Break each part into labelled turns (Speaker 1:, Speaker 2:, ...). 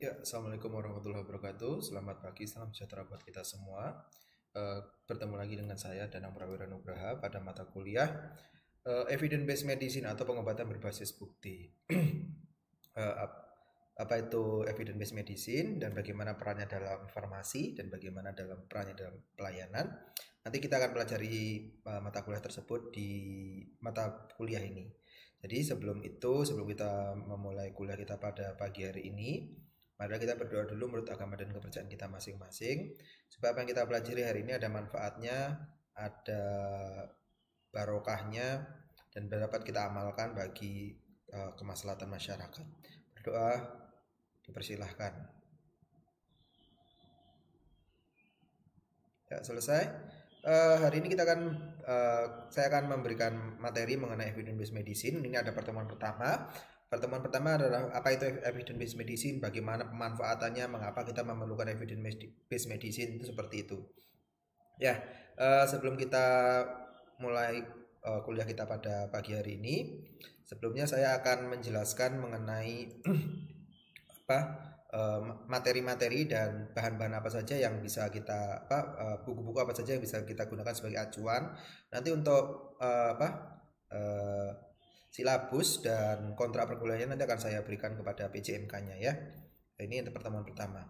Speaker 1: Ya, Assalamualaikum warahmatullahi wabarakatuh. Selamat pagi, salam sejahtera buat kita semua. Uh, bertemu lagi dengan saya, Danang Prawira Nugraha, pada mata kuliah uh, eh, Evidence-Based Medicine atau pengobatan berbasis bukti. uh, apa itu Evidence-Based Medicine dan bagaimana perannya dalam farmasi dan bagaimana dalam perannya dalam pelayanan. Nanti kita akan pelajari uh, mata kuliah tersebut di mata kuliah ini. Jadi sebelum itu, sebelum kita memulai kuliah kita pada pagi hari ini, Mari kita berdoa dulu menurut agama dan kepercayaan kita masing-masing. Supaya apa yang kita pelajari hari ini ada manfaatnya, ada barokahnya, dan dapat kita amalkan bagi uh, kemaslahatan masyarakat. Berdoa dipersilahkan. Ya, selesai. Uh, hari ini kita akan uh, saya akan memberikan materi mengenai evidence based medicine. Ini ada pertemuan pertama. Pertemuan pertama adalah apa itu evidence based medicine, bagaimana pemanfaatannya, mengapa kita memerlukan evidence based medicine itu seperti itu. Ya, eh, sebelum kita mulai eh, kuliah kita pada pagi hari ini, sebelumnya saya akan menjelaskan mengenai apa eh, materi-materi dan bahan-bahan apa saja yang bisa kita apa buku-buku apa saja yang bisa kita gunakan sebagai acuan. Nanti untuk apa? silabus dan kontrak perkuliahan nanti akan saya berikan kepada PJMK-nya ya. Ini yang pertemuan pertama.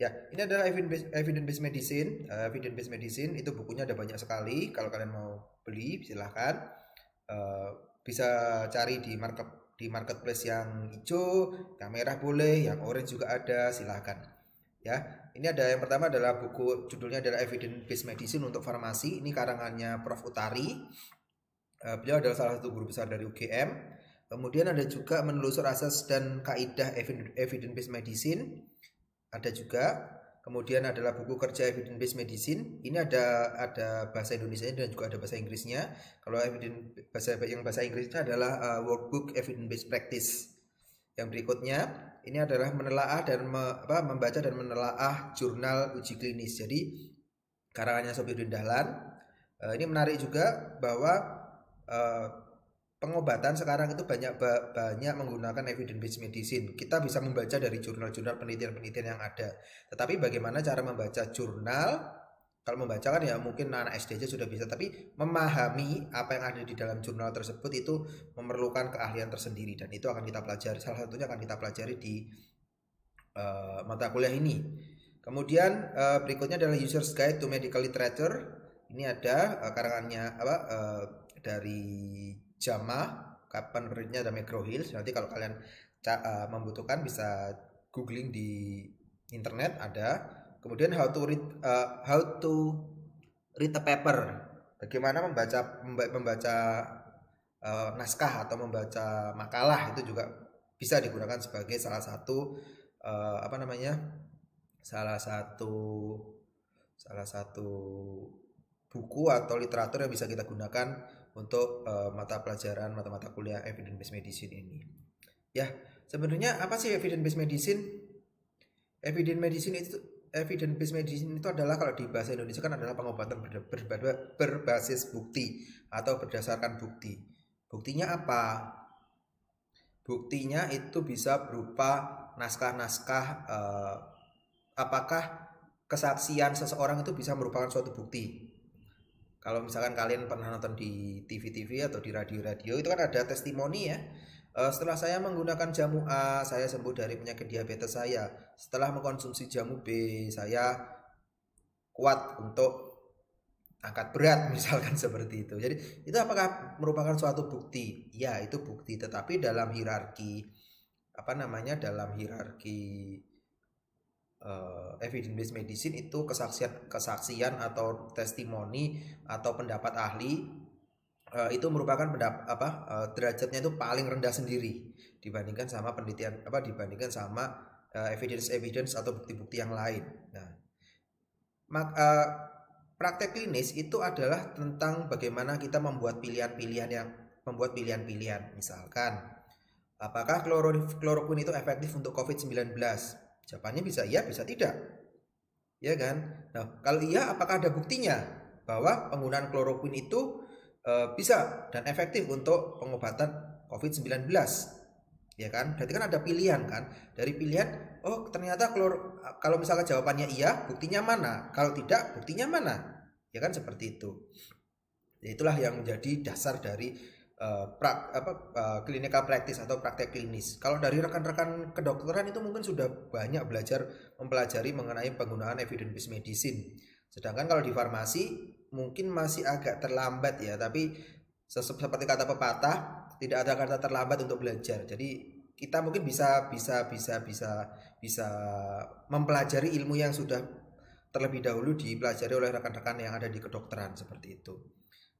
Speaker 1: Ya, ini adalah evidence based medicine. Uh, evidence based medicine itu bukunya ada banyak sekali. Kalau kalian mau beli silahkan. Uh, bisa cari di market di marketplace yang hijau, yang merah boleh, yang orange juga ada, silahkan. Ya, ini ada yang pertama adalah buku judulnya adalah evidence based medicine untuk farmasi. Ini karangannya Prof Utari. Eh, beliau adalah salah satu guru besar dari UGM. Kemudian ada juga menelusur asas dan kaidah evidence based medicine. Ada juga. Kemudian adalah buku kerja evidence based medicine. Ini ada ada bahasa Indonesia dan juga ada bahasa Inggrisnya. Kalau evidence bahasa yang bahasa Inggrisnya adalah uh, workbook evidence based practice. Yang berikutnya ini adalah menelaah dan me, apa, membaca dan menelaah jurnal uji klinis. Jadi karangannya Sobirin Dahlan. Uh, ini menarik juga bahwa Eh, pengobatan sekarang itu banyak banyak menggunakan evidence based medicine. Kita bisa membaca dari jurnal-jurnal penelitian-penelitian yang ada. Tetapi bagaimana cara membaca jurnal? Kalau membaca kan ya mungkin anak SD aja sudah bisa, tapi memahami apa yang ada di dalam jurnal tersebut itu memerlukan keahlian tersendiri dan itu akan kita pelajari. Salah satunya akan kita pelajari di uh, mata kuliah ini. Kemudian uh, berikutnya adalah User's Guide to Medical Literature. Ini ada uh, karangannya apa uh, dari Jama kapan rilisnya ada micro Hills nanti kalau kalian e, membutuhkan bisa googling di internet ada kemudian how to read uh, how to read the paper bagaimana membaca membaca uh, naskah atau membaca makalah itu juga bisa digunakan sebagai salah satu uh, apa namanya salah satu salah satu buku atau literatur yang bisa kita gunakan untuk uh, mata pelajaran mata-mata kuliah evidence based medicine ini. Ya, sebenarnya apa sih evidence based medicine? Evidence medicine itu evidence based medicine itu adalah kalau di bahasa Indonesia kan adalah pengobatan ber, ber, ber, berbasis bukti atau berdasarkan bukti. Buktinya apa? Buktinya itu bisa berupa naskah-naskah eh, apakah kesaksian seseorang itu bisa merupakan suatu bukti kalau misalkan kalian pernah nonton di TV-TV atau di radio-radio itu kan ada testimoni ya eh, setelah saya menggunakan jamu A saya sembuh dari penyakit diabetes saya setelah mengkonsumsi jamu B saya kuat untuk angkat berat misalkan seperti itu jadi itu apakah merupakan suatu bukti ya itu bukti tetapi dalam hierarki apa namanya dalam hierarki uh, eh, evidence based medicine itu kesaksian kesaksian atau testimoni atau pendapat ahli uh, itu merupakan pendap, apa uh, derajatnya itu paling rendah sendiri dibandingkan sama penelitian apa dibandingkan sama uh, evidence evidence atau bukti-bukti yang lain. Nah, mak, uh, praktek klinis itu adalah tentang bagaimana kita membuat pilihan-pilihan yang membuat pilihan-pilihan misalkan apakah kloro, kloroquine itu efektif untuk COVID-19 Jawabannya bisa iya, bisa tidak. Ya kan? Nah, kalau iya apakah ada buktinya bahwa penggunaan kloroquin itu e, bisa dan efektif untuk pengobatan COVID-19? Ya kan? Berarti kan ada pilihan kan? Dari pilihan, oh ternyata klor kalau misalnya jawabannya iya, buktinya mana? Kalau tidak, buktinya mana? Ya kan seperti itu. Ya itulah yang menjadi dasar dari Eh, prak, apa uh, clinical practice atau praktek klinis. Kalau dari rekan-rekan kedokteran itu mungkin sudah banyak belajar mempelajari mengenai penggunaan evidence based medicine. Sedangkan kalau di farmasi mungkin masih agak terlambat ya, tapi seperti kata pepatah, tidak ada kata terlambat untuk belajar. Jadi kita mungkin bisa bisa bisa bisa bisa mempelajari ilmu yang sudah terlebih dahulu dipelajari oleh rekan-rekan yang ada di kedokteran seperti itu.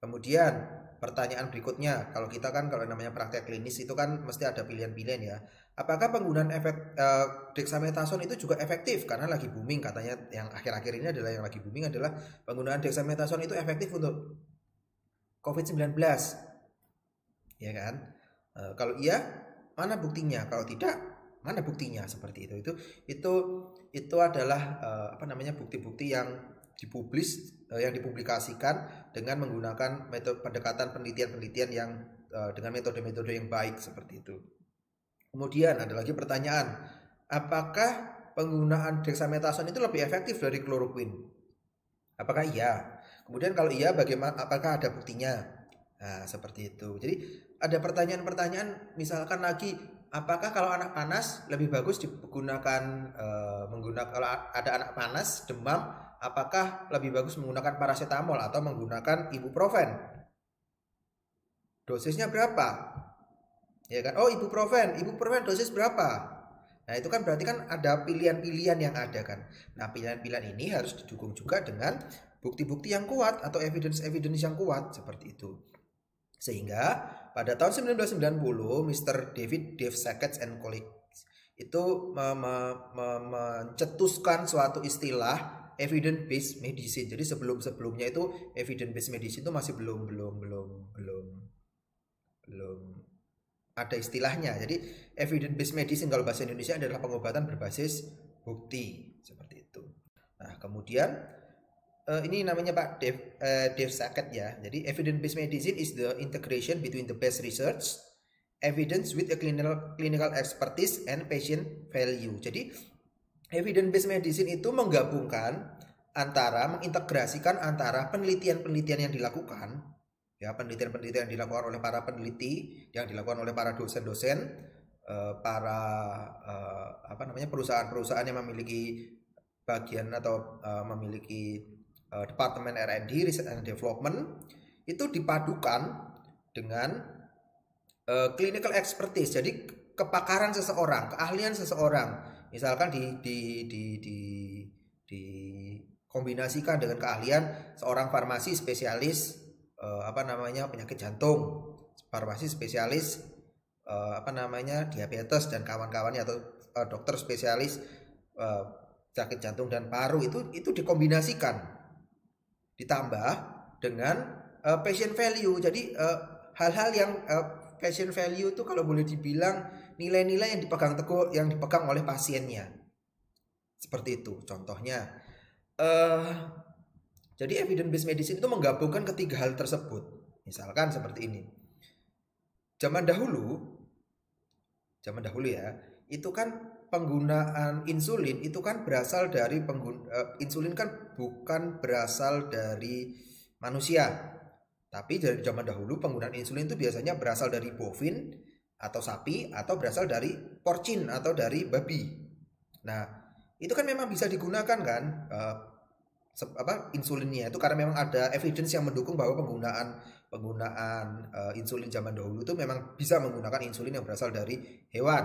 Speaker 1: Kemudian pertanyaan berikutnya, kalau kita kan kalau namanya praktek klinis itu kan mesti ada pilihan-pilihan ya. Apakah penggunaan efek eh, dexamethasone itu juga efektif karena lagi booming katanya yang akhir-akhir ini adalah yang lagi booming adalah penggunaan dexamethasone itu efektif untuk COVID-19. Ya kan? E, kalau iya, mana buktinya? Kalau tidak, mana buktinya seperti itu? Itu itu itu adalah e, apa namanya bukti-bukti yang dipublis uh, yang dipublikasikan dengan menggunakan metode pendekatan penelitian-penelitian yang uh, dengan metode-metode yang baik seperti itu. Kemudian ada lagi pertanyaan, apakah penggunaan dexamethasone itu lebih efektif dari kloroquine? Apakah iya? Kemudian kalau iya bagaimana apakah ada buktinya? Nah, seperti itu. Jadi ada pertanyaan-pertanyaan misalkan lagi apakah kalau anak panas lebih bagus digunakan uh, menggunakan kalau ada anak panas demam apakah lebih bagus menggunakan paracetamol atau menggunakan ibuprofen? Dosisnya berapa? Ya kan? Oh, ibuprofen. Ibuprofen dosis berapa? Nah, itu kan berarti kan ada pilihan-pilihan yang ada kan. Nah, pilihan-pilihan ini harus didukung juga dengan bukti-bukti yang kuat atau evidence-evidence yang kuat seperti itu. Sehingga pada tahun 1990 Mr. David Dave Sackett and colleagues itu mencetuskan suatu istilah evidence based medicine. Jadi sebelum-sebelumnya itu evidence based medicine itu masih belum belum belum belum belum ada istilahnya. Jadi evidence based medicine kalau bahasa Indonesia adalah pengobatan berbasis bukti seperti itu. Nah, kemudian uh, ini namanya Pak Dev uh, Dev Saket ya. Jadi evidence based medicine is the integration between the best research evidence with a clinical clinical expertise and patient value. Jadi Evidence based medicine itu menggabungkan antara mengintegrasikan antara penelitian-penelitian yang dilakukan ya penelitian-penelitian yang dilakukan oleh para peneliti yang dilakukan oleh para dosen-dosen eh, para eh, apa namanya perusahaan-perusahaan yang memiliki bagian atau eh, memiliki departemen R&D research and development itu dipadukan dengan clinical expertise jadi kepakaran seseorang keahlian seseorang misalkan di di di di, di dengan keahlian seorang farmasi spesialis eh, apa namanya penyakit jantung, farmasi spesialis eh, apa namanya diabetes dan kawan-kawannya atau eh, dokter spesialis eh, sakit jantung dan paru itu itu dikombinasikan ditambah dengan eh, passion value. Jadi eh, hal-hal eh, yang eh, passion value itu kalau boleh dibilang nilai-nilai yang dipegang teguh yang dipegang oleh pasiennya. Seperti itu contohnya. Uh, jadi evidence based medicine itu menggabungkan ketiga hal tersebut. Misalkan seperti ini. Zaman dahulu zaman dahulu ya, itu kan penggunaan insulin itu kan berasal dari pengguna uh, insulin kan bukan berasal dari manusia. Tapi dari zaman dahulu penggunaan insulin itu biasanya berasal dari bovin atau sapi atau berasal dari porcin atau dari babi. Nah, itu kan memang bisa digunakan kan uh, apa insulinnya itu karena memang ada evidence yang mendukung bahwa penggunaan penggunaan uh, insulin zaman dahulu itu memang bisa menggunakan insulin yang berasal dari hewan.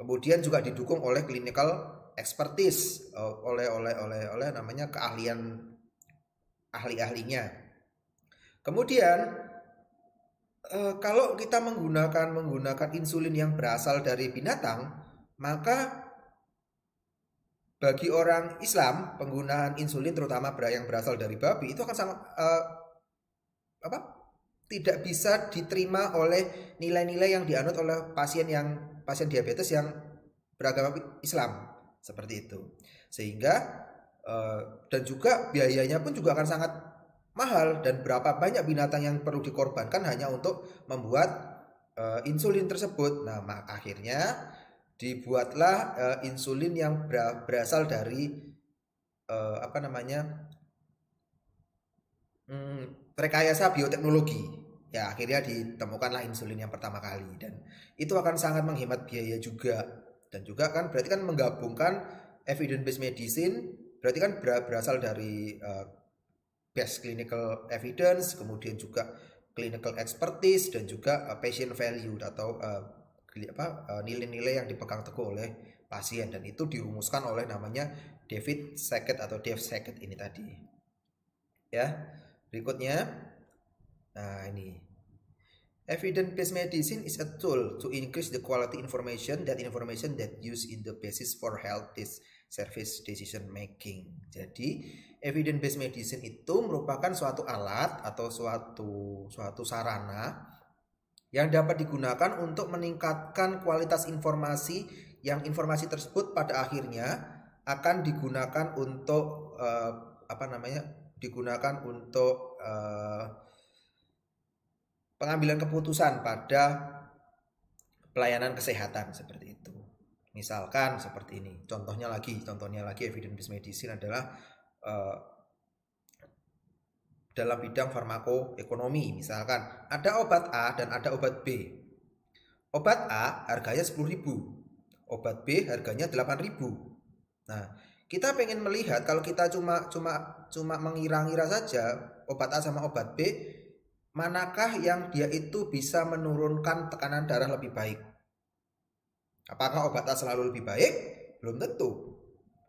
Speaker 1: Kemudian juga didukung oleh clinical expertise uh, oleh oleh oleh oleh namanya keahlian ahli-ahlinya. Kemudian e, kalau kita menggunakan menggunakan insulin yang berasal dari binatang, maka bagi orang Islam penggunaan insulin terutama yang berasal dari babi itu akan sama e, eh, apa tidak bisa diterima oleh nilai-nilai yang dianut oleh pasien yang pasien diabetes yang beragama Islam seperti itu sehingga eh, dan juga biayanya pun juga akan sangat mahal dan berapa banyak binatang yang perlu dikorbankan hanya untuk membuat e, insulin tersebut. Nah, akhirnya dibuatlah e, insulin yang berasal dari e, apa namanya hmm, rekayasa bioteknologi. Ya, akhirnya ditemukanlah insulin yang pertama kali dan itu akan sangat menghemat biaya juga dan juga kan berarti kan menggabungkan evidence based medicine berarti kan berasal dari uh, best clinical evidence, kemudian juga clinical expertise dan juga uh, patient value atau uh, apa uh, nilai-nilai yang dipegang teguh oleh pasien dan itu dirumuskan oleh namanya David Sackett atau Dave Sackett ini tadi. Ya. Berikutnya nah ini Evidence-based medicine is a tool to increase the quality information that information that used in the basis for health is service decision making. Jadi evidence based medicine itu merupakan suatu alat atau suatu suatu sarana yang dapat digunakan untuk meningkatkan kualitas informasi yang informasi tersebut pada akhirnya akan digunakan untuk uh, apa namanya digunakan untuk uh, pengambilan keputusan pada pelayanan kesehatan seperti Misalkan seperti ini. Contohnya lagi, contohnya lagi evidence-based medicine adalah uh, dalam bidang farmakoekonomi misalkan ada obat A dan ada obat B. Obat A harganya 10.000, obat B harganya 8.000. Nah, kita pengen melihat kalau kita cuma cuma cuma mengira-ngira saja obat A sama obat B, manakah yang dia itu bisa menurunkan tekanan darah lebih baik? Apakah obat A selalu lebih baik? Belum tentu.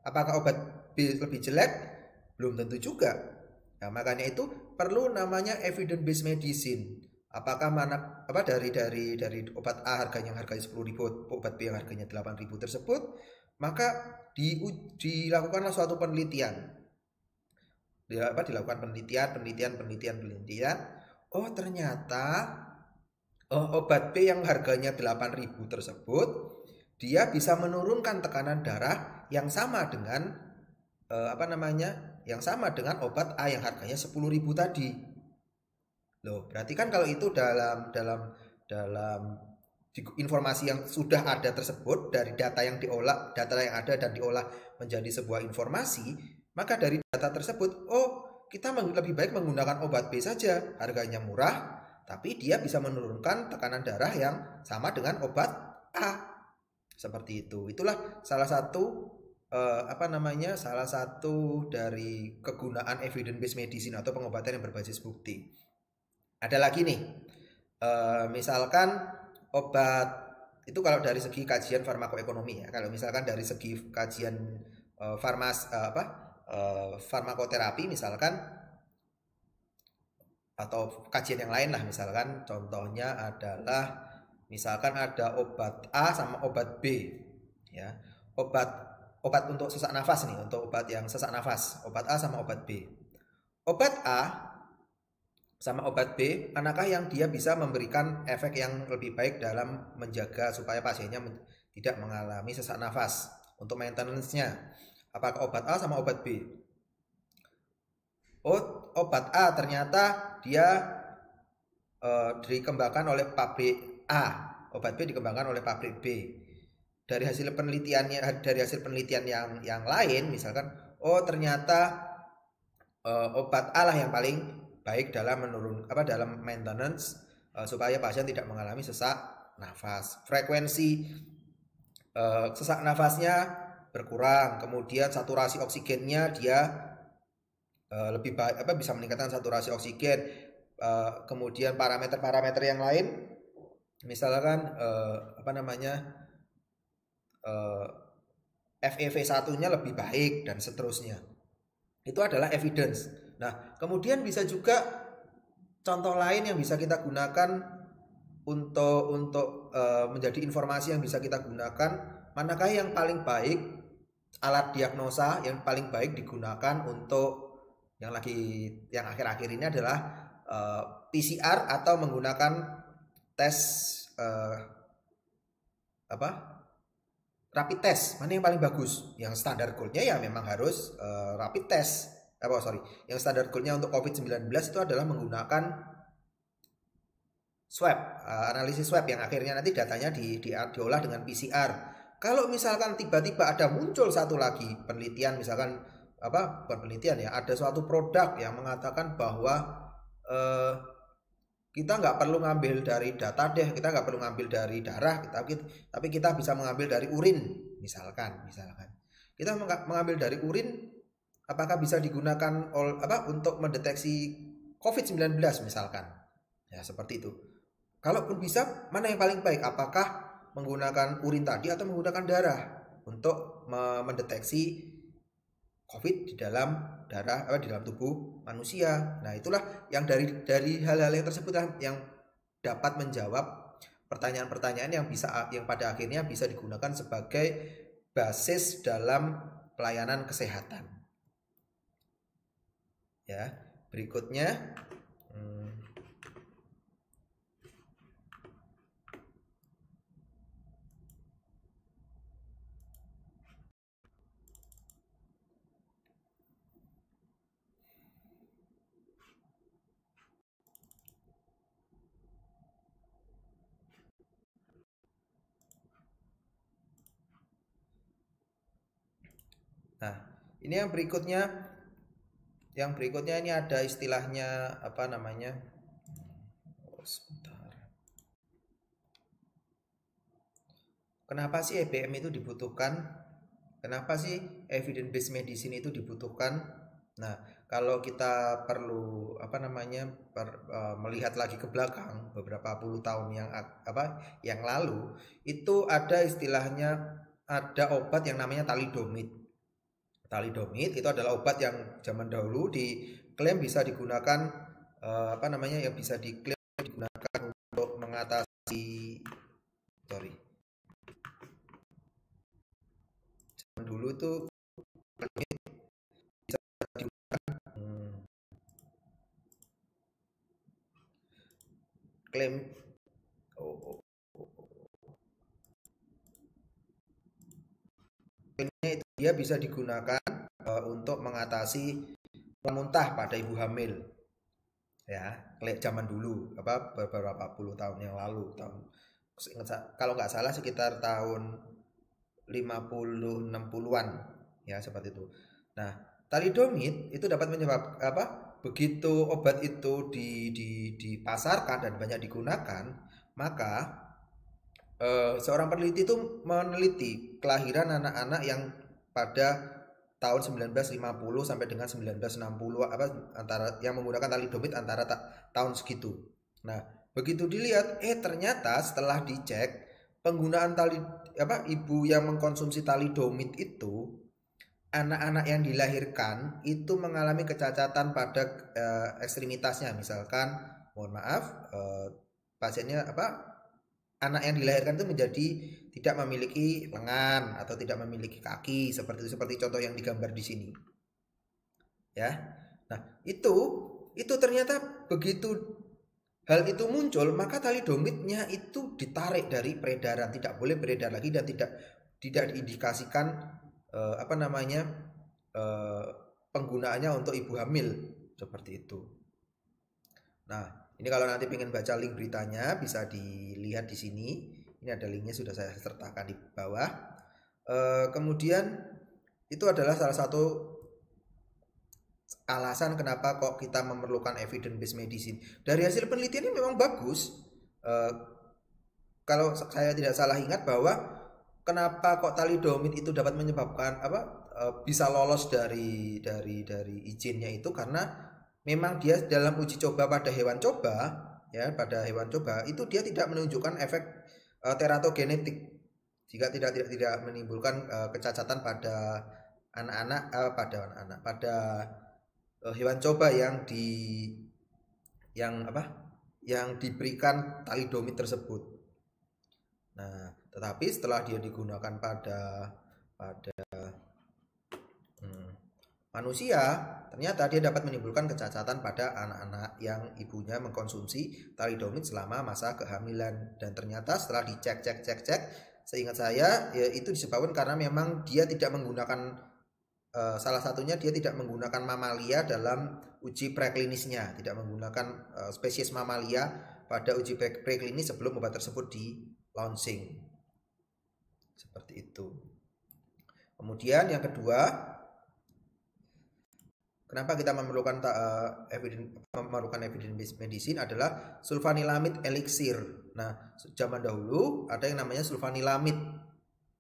Speaker 1: Apakah obat B lebih jelek? Belum tentu juga. Nah, makanya itu perlu namanya evidence based medicine. Apakah mana apa dari dari dari obat A harganya yang harganya 10 ribu, obat B yang harganya 8 ribu tersebut, maka di, dilakukanlah suatu penelitian. dilakukan penelitian, penelitian, penelitian, penelitian. Oh ternyata oh, obat B yang harganya 8 ribu tersebut dia bisa menurunkan tekanan darah yang sama dengan eh, apa namanya? yang sama dengan obat A yang harganya 10.000 tadi. Loh, berarti kan kalau itu dalam dalam dalam informasi yang sudah ada tersebut dari data yang diolah, data yang ada dan diolah menjadi sebuah informasi, maka dari data tersebut, oh, kita lebih baik menggunakan obat B saja, harganya murah, tapi dia bisa menurunkan tekanan darah yang sama dengan obat A seperti itu itulah salah satu eh, apa namanya salah satu dari kegunaan evidence based medicine atau pengobatan yang berbasis bukti ada lagi nih eh, misalkan obat itu kalau dari segi kajian farmakoekonomi ya kalau misalkan dari segi kajian eh, farmas eh, apa eh, farmakoterapi misalkan atau kajian yang lain lah misalkan contohnya adalah Misalkan ada obat A sama obat B, ya. Obat obat untuk sesak nafas nih, untuk obat yang sesak nafas, obat A sama obat B. Obat A sama obat B, manakah yang dia bisa memberikan efek yang lebih baik dalam menjaga supaya pasiennya tidak mengalami sesak nafas untuk maintenance-nya? Apakah obat A sama obat B? Oh, obat A ternyata dia uh, dikembangkan oleh pabrik A, obat B dikembangkan oleh pabrik B. Dari hasil penelitiannya dari hasil penelitian yang yang lain misalkan oh ternyata uh, obat A lah yang paling baik dalam menurun apa dalam maintenance uh, supaya pasien tidak mengalami sesak nafas. Frekuensi uh, sesak nafasnya berkurang, kemudian saturasi oksigennya dia uh, lebih baik apa bisa meningkatkan saturasi oksigen. Uh, kemudian parameter-parameter yang lain misalkan uh, eh, apa namanya uh, eh, FEV satunya lebih baik dan seterusnya. Itu adalah evidence. Nah, kemudian bisa juga contoh lain yang bisa kita gunakan untuk untuk uh, menjadi informasi yang bisa kita gunakan manakah yang paling baik alat diagnosa yang paling baik digunakan untuk yang lagi yang akhir-akhir ini adalah uh, PCR atau menggunakan tes uh, apa rapid test mana yang paling bagus yang standar goldnya ya memang harus uh, rapid test eh, apa sorry yang standar goldnya untuk covid 19 itu adalah menggunakan swab uh, analisis swab yang akhirnya nanti datanya di, di diolah dengan PCR kalau misalkan tiba-tiba ada muncul satu lagi penelitian misalkan apa penelitian ya ada suatu produk yang mengatakan bahwa uh, kita nggak perlu ngambil dari data deh kita nggak perlu ngambil dari darah kita tapi kita bisa mengambil dari urin misalkan misalkan kita mengambil dari urin apakah bisa digunakan all, apa untuk mendeteksi COVID-19 misalkan ya seperti itu kalaupun bisa mana yang paling baik apakah menggunakan urin tadi atau menggunakan darah untuk mendeteksi COVID di dalam darah apa di dalam tubuh manusia. Nah, itulah yang dari dari hal-hal yang tersebut yang dapat menjawab pertanyaan-pertanyaan yang bisa yang pada akhirnya bisa digunakan sebagai basis dalam pelayanan kesehatan. Ya, berikutnya ini yang berikutnya yang berikutnya ini ada istilahnya apa namanya oh, sebentar kenapa sih EBM itu dibutuhkan kenapa sih evidence based medicine itu dibutuhkan Nah, kalau kita perlu apa namanya per, uh, melihat lagi ke belakang beberapa puluh tahun yang apa yang lalu itu ada istilahnya ada obat yang namanya talidomid talidomid itu adalah obat yang zaman dahulu diklaim bisa digunakan eh, apa namanya yang bisa diklaim digunakan untuk mengatasi sorry zaman dulu itu bisa digunakan hmm, klaim oh, oh, oh, oh, oh dia bisa digunakan e, untuk mengatasi muntah pada ibu hamil ya kayak zaman dulu apa beberapa puluh tahun yang lalu tahun kalau nggak salah sekitar tahun 50 60-an ya seperti itu. Nah, talidomid itu dapat menyebab apa? Begitu obat itu di, di, dipasarkan dan banyak digunakan, maka eh, seorang peneliti itu meneliti kelahiran anak-anak yang pada tahun 1950 sampai dengan 1960 apa antara yang menggunakan tali domit antara ta tahun segitu. Nah, begitu dilihat eh ternyata setelah dicek penggunaan tali apa ibu yang mengkonsumsi tali domit itu anak-anak yang dilahirkan itu mengalami kecacatan pada eh, ekstremitasnya misalkan mohon maaf eh, pasiennya apa anak yang dilahirkan itu menjadi tidak memiliki lengan atau tidak memiliki kaki seperti seperti contoh yang digambar di sini. Ya. Nah, itu itu ternyata begitu hal itu muncul, maka tali domitnya itu ditarik dari peredaran, tidak boleh beredar lagi dan tidak tidak diindikasikan eh, apa namanya eh, penggunaannya untuk ibu hamil seperti itu. Nah, ini kalau nanti ingin baca link beritanya bisa dilihat di sini ini ada linknya sudah saya sertakan di bawah. E, kemudian itu adalah salah satu alasan kenapa kok kita memerlukan evidence based medicine. Dari hasil penelitian ini memang bagus. E, kalau saya tidak salah ingat bahwa kenapa kok talidomid itu dapat menyebabkan apa e, bisa lolos dari dari dari izinnya itu karena memang dia dalam uji coba pada hewan coba ya pada hewan coba itu dia tidak menunjukkan efek uh, teratogenetik jika tidak tidak tidak menimbulkan uh, kecacatan pada anak-anak uh, pada anak-anak pada uh, hewan coba yang di yang apa yang diberikan talidomid tersebut. Nah, tetapi setelah dia digunakan pada pada manusia, ternyata dia dapat menimbulkan kecacatan pada anak-anak yang ibunya mengkonsumsi talidomid selama masa kehamilan. Dan ternyata setelah dicek cek cek cek, seingat saya ya itu disebabkan karena memang dia tidak menggunakan uh, salah satunya dia tidak menggunakan mamalia dalam uji preklinisnya, tidak menggunakan uh, spesies mamalia pada uji preklinis sebelum obat tersebut di launching. Seperti itu. Kemudian yang kedua, Kenapa kita memerlukan uh, eh, evidence, memerlukan evidence based medicine adalah sulfanilamid elixir. Nah, zaman dahulu ada yang namanya sulfanilamid.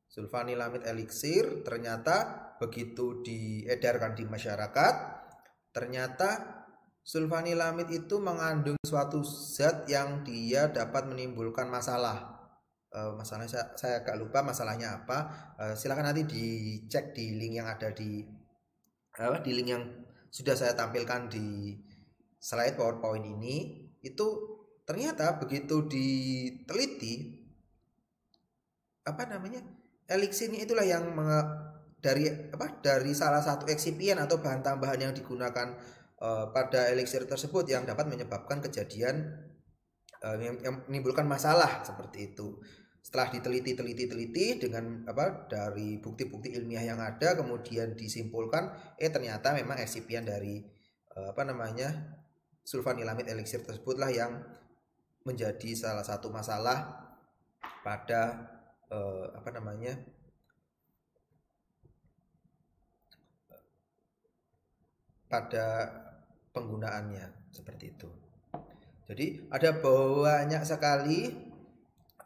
Speaker 1: Sulfanilamid elixir ternyata begitu diedarkan di masyarakat, ternyata sulfanilamid itu mengandung suatu zat yang dia dapat menimbulkan masalah. Uh, masalahnya saya, saya agak lupa masalahnya apa. Uh, silakan nanti dicek di link yang ada di apa di link yang sudah saya tampilkan di slide PowerPoint ini itu ternyata begitu diteliti apa namanya eliksirnya itulah yang dari apa dari salah satu eksipien atau bahan tambahan yang digunakan uh, pada elixir tersebut yang dapat menyebabkan kejadian uh, yang menimbulkan masalah seperti itu setelah diteliti teliti teliti dengan apa dari bukti-bukti ilmiah yang ada kemudian disimpulkan eh ternyata memang eksipian dari eh, apa namanya sulfanilamid elixir tersebutlah yang menjadi salah satu masalah pada eh, apa namanya pada penggunaannya seperti itu. Jadi ada banyak sekali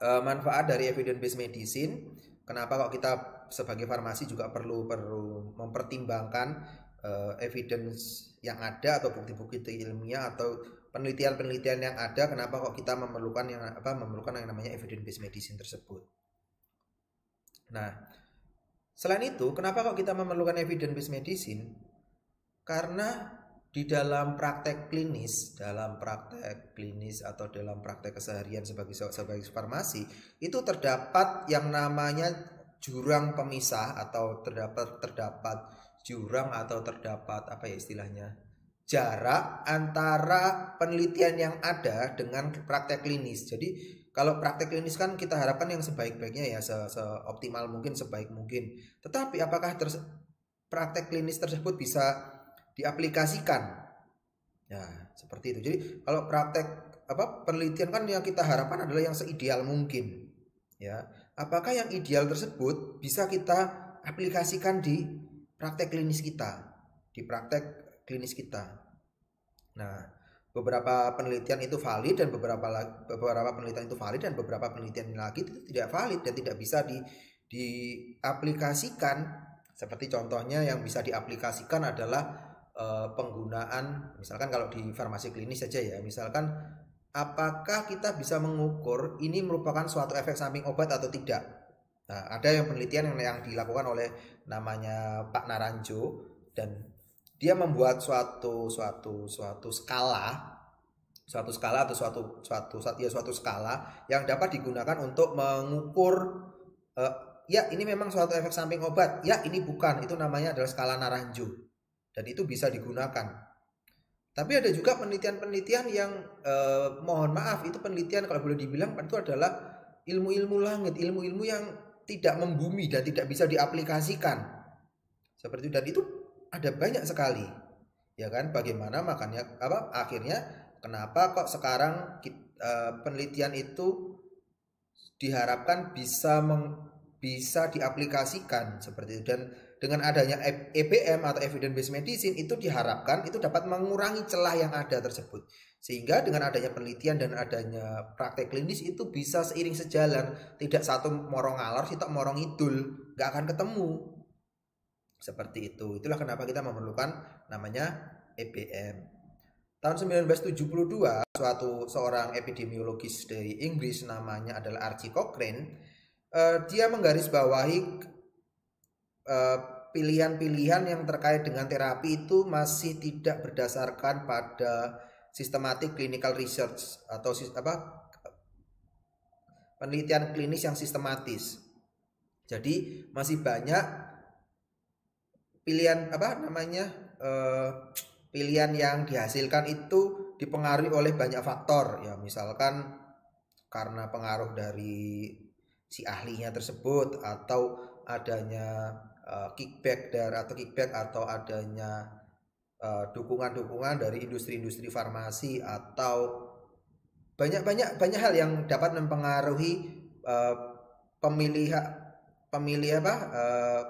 Speaker 1: uh, manfaat dari evidence based medicine kenapa kok kita sebagai farmasi juga perlu perlu mempertimbangkan uh, evidence yang ada atau bukti-bukti ilmiah atau penelitian-penelitian yang ada kenapa kok kita memerlukan yang apa memerlukan yang namanya evidence based medicine tersebut. Nah, selain itu kenapa kok kita memerlukan evidence based medicine? Karena di dalam praktek klinis, dalam praktek klinis atau dalam praktek keseharian sebagai sebagai farmasi itu terdapat yang namanya jurang pemisah atau terdapat terdapat jurang atau terdapat apa ya istilahnya jarak antara penelitian yang ada dengan praktek klinis. Jadi kalau praktek klinis kan kita harapkan yang sebaik-baiknya ya se seoptimal mungkin sebaik mungkin. Tetapi apakah praktek klinis tersebut bisa diaplikasikan. Nah, seperti itu. Jadi kalau praktek apa penelitian kan yang kita harapkan adalah yang seideal mungkin. Ya, apakah yang ideal tersebut bisa kita aplikasikan di praktek klinis kita, di praktek klinis kita. Nah, beberapa penelitian itu valid dan beberapa beberapa penelitian itu valid dan beberapa penelitian lagi itu tidak valid dan tidak bisa di diaplikasikan seperti contohnya yang bisa diaplikasikan adalah Eh, penggunaan misalkan kalau di farmasi klinis saja ya misalkan apakah kita bisa mengukur ini merupakan suatu efek samping obat atau tidak nah ada yang penelitian yang, yang dilakukan oleh namanya Pak Naranjo dan dia membuat suatu suatu suatu skala suatu skala atau suatu suatu ya suatu skala yang dapat digunakan untuk mengukur uh, ya ini memang suatu efek samping obat ya ini bukan itu namanya adalah skala naranjo dan itu bisa digunakan. Tapi ada juga penelitian-penelitian yang eh, mohon maaf itu penelitian kalau boleh dibilang itu adalah ilmu-ilmu langit, ilmu-ilmu yang tidak membumi dan tidak bisa diaplikasikan. Seperti itu dan itu ada banyak sekali. Ya kan bagaimana makanya apa akhirnya kenapa kok sekarang eh, penelitian itu diharapkan bisa meng, bisa diaplikasikan seperti itu dan dengan adanya EBM atau evidence based medicine itu diharapkan itu dapat mengurangi celah yang ada tersebut. Sehingga dengan adanya penelitian dan adanya praktek klinis itu bisa seiring sejalan, tidak satu morong alor, tidak morong idul, nggak akan ketemu. Seperti itu. Itulah kenapa kita memerlukan namanya EBM. Tahun 1972, suatu seorang epidemiologis dari Inggris namanya adalah Archie Cochrane, uh, dia menggarisbawahi Eh, pilihan-pilihan yang terkait dengan terapi itu masih tidak berdasarkan pada systematic clinical research atau apa penelitian klinis yang sistematis. Jadi masih banyak pilihan apa namanya uh, pilihan yang dihasilkan itu dipengaruhi oleh banyak faktor ya misalkan karena pengaruh dari si ahlinya tersebut atau adanya Eh, kickback dari atau kickback atau adanya eh, dukungan-dukungan uh, dari industri-industri farmasi atau banyak-banyak banyak hal yang dapat mempengaruhi uh, eh, pemilih pemilih apa uh,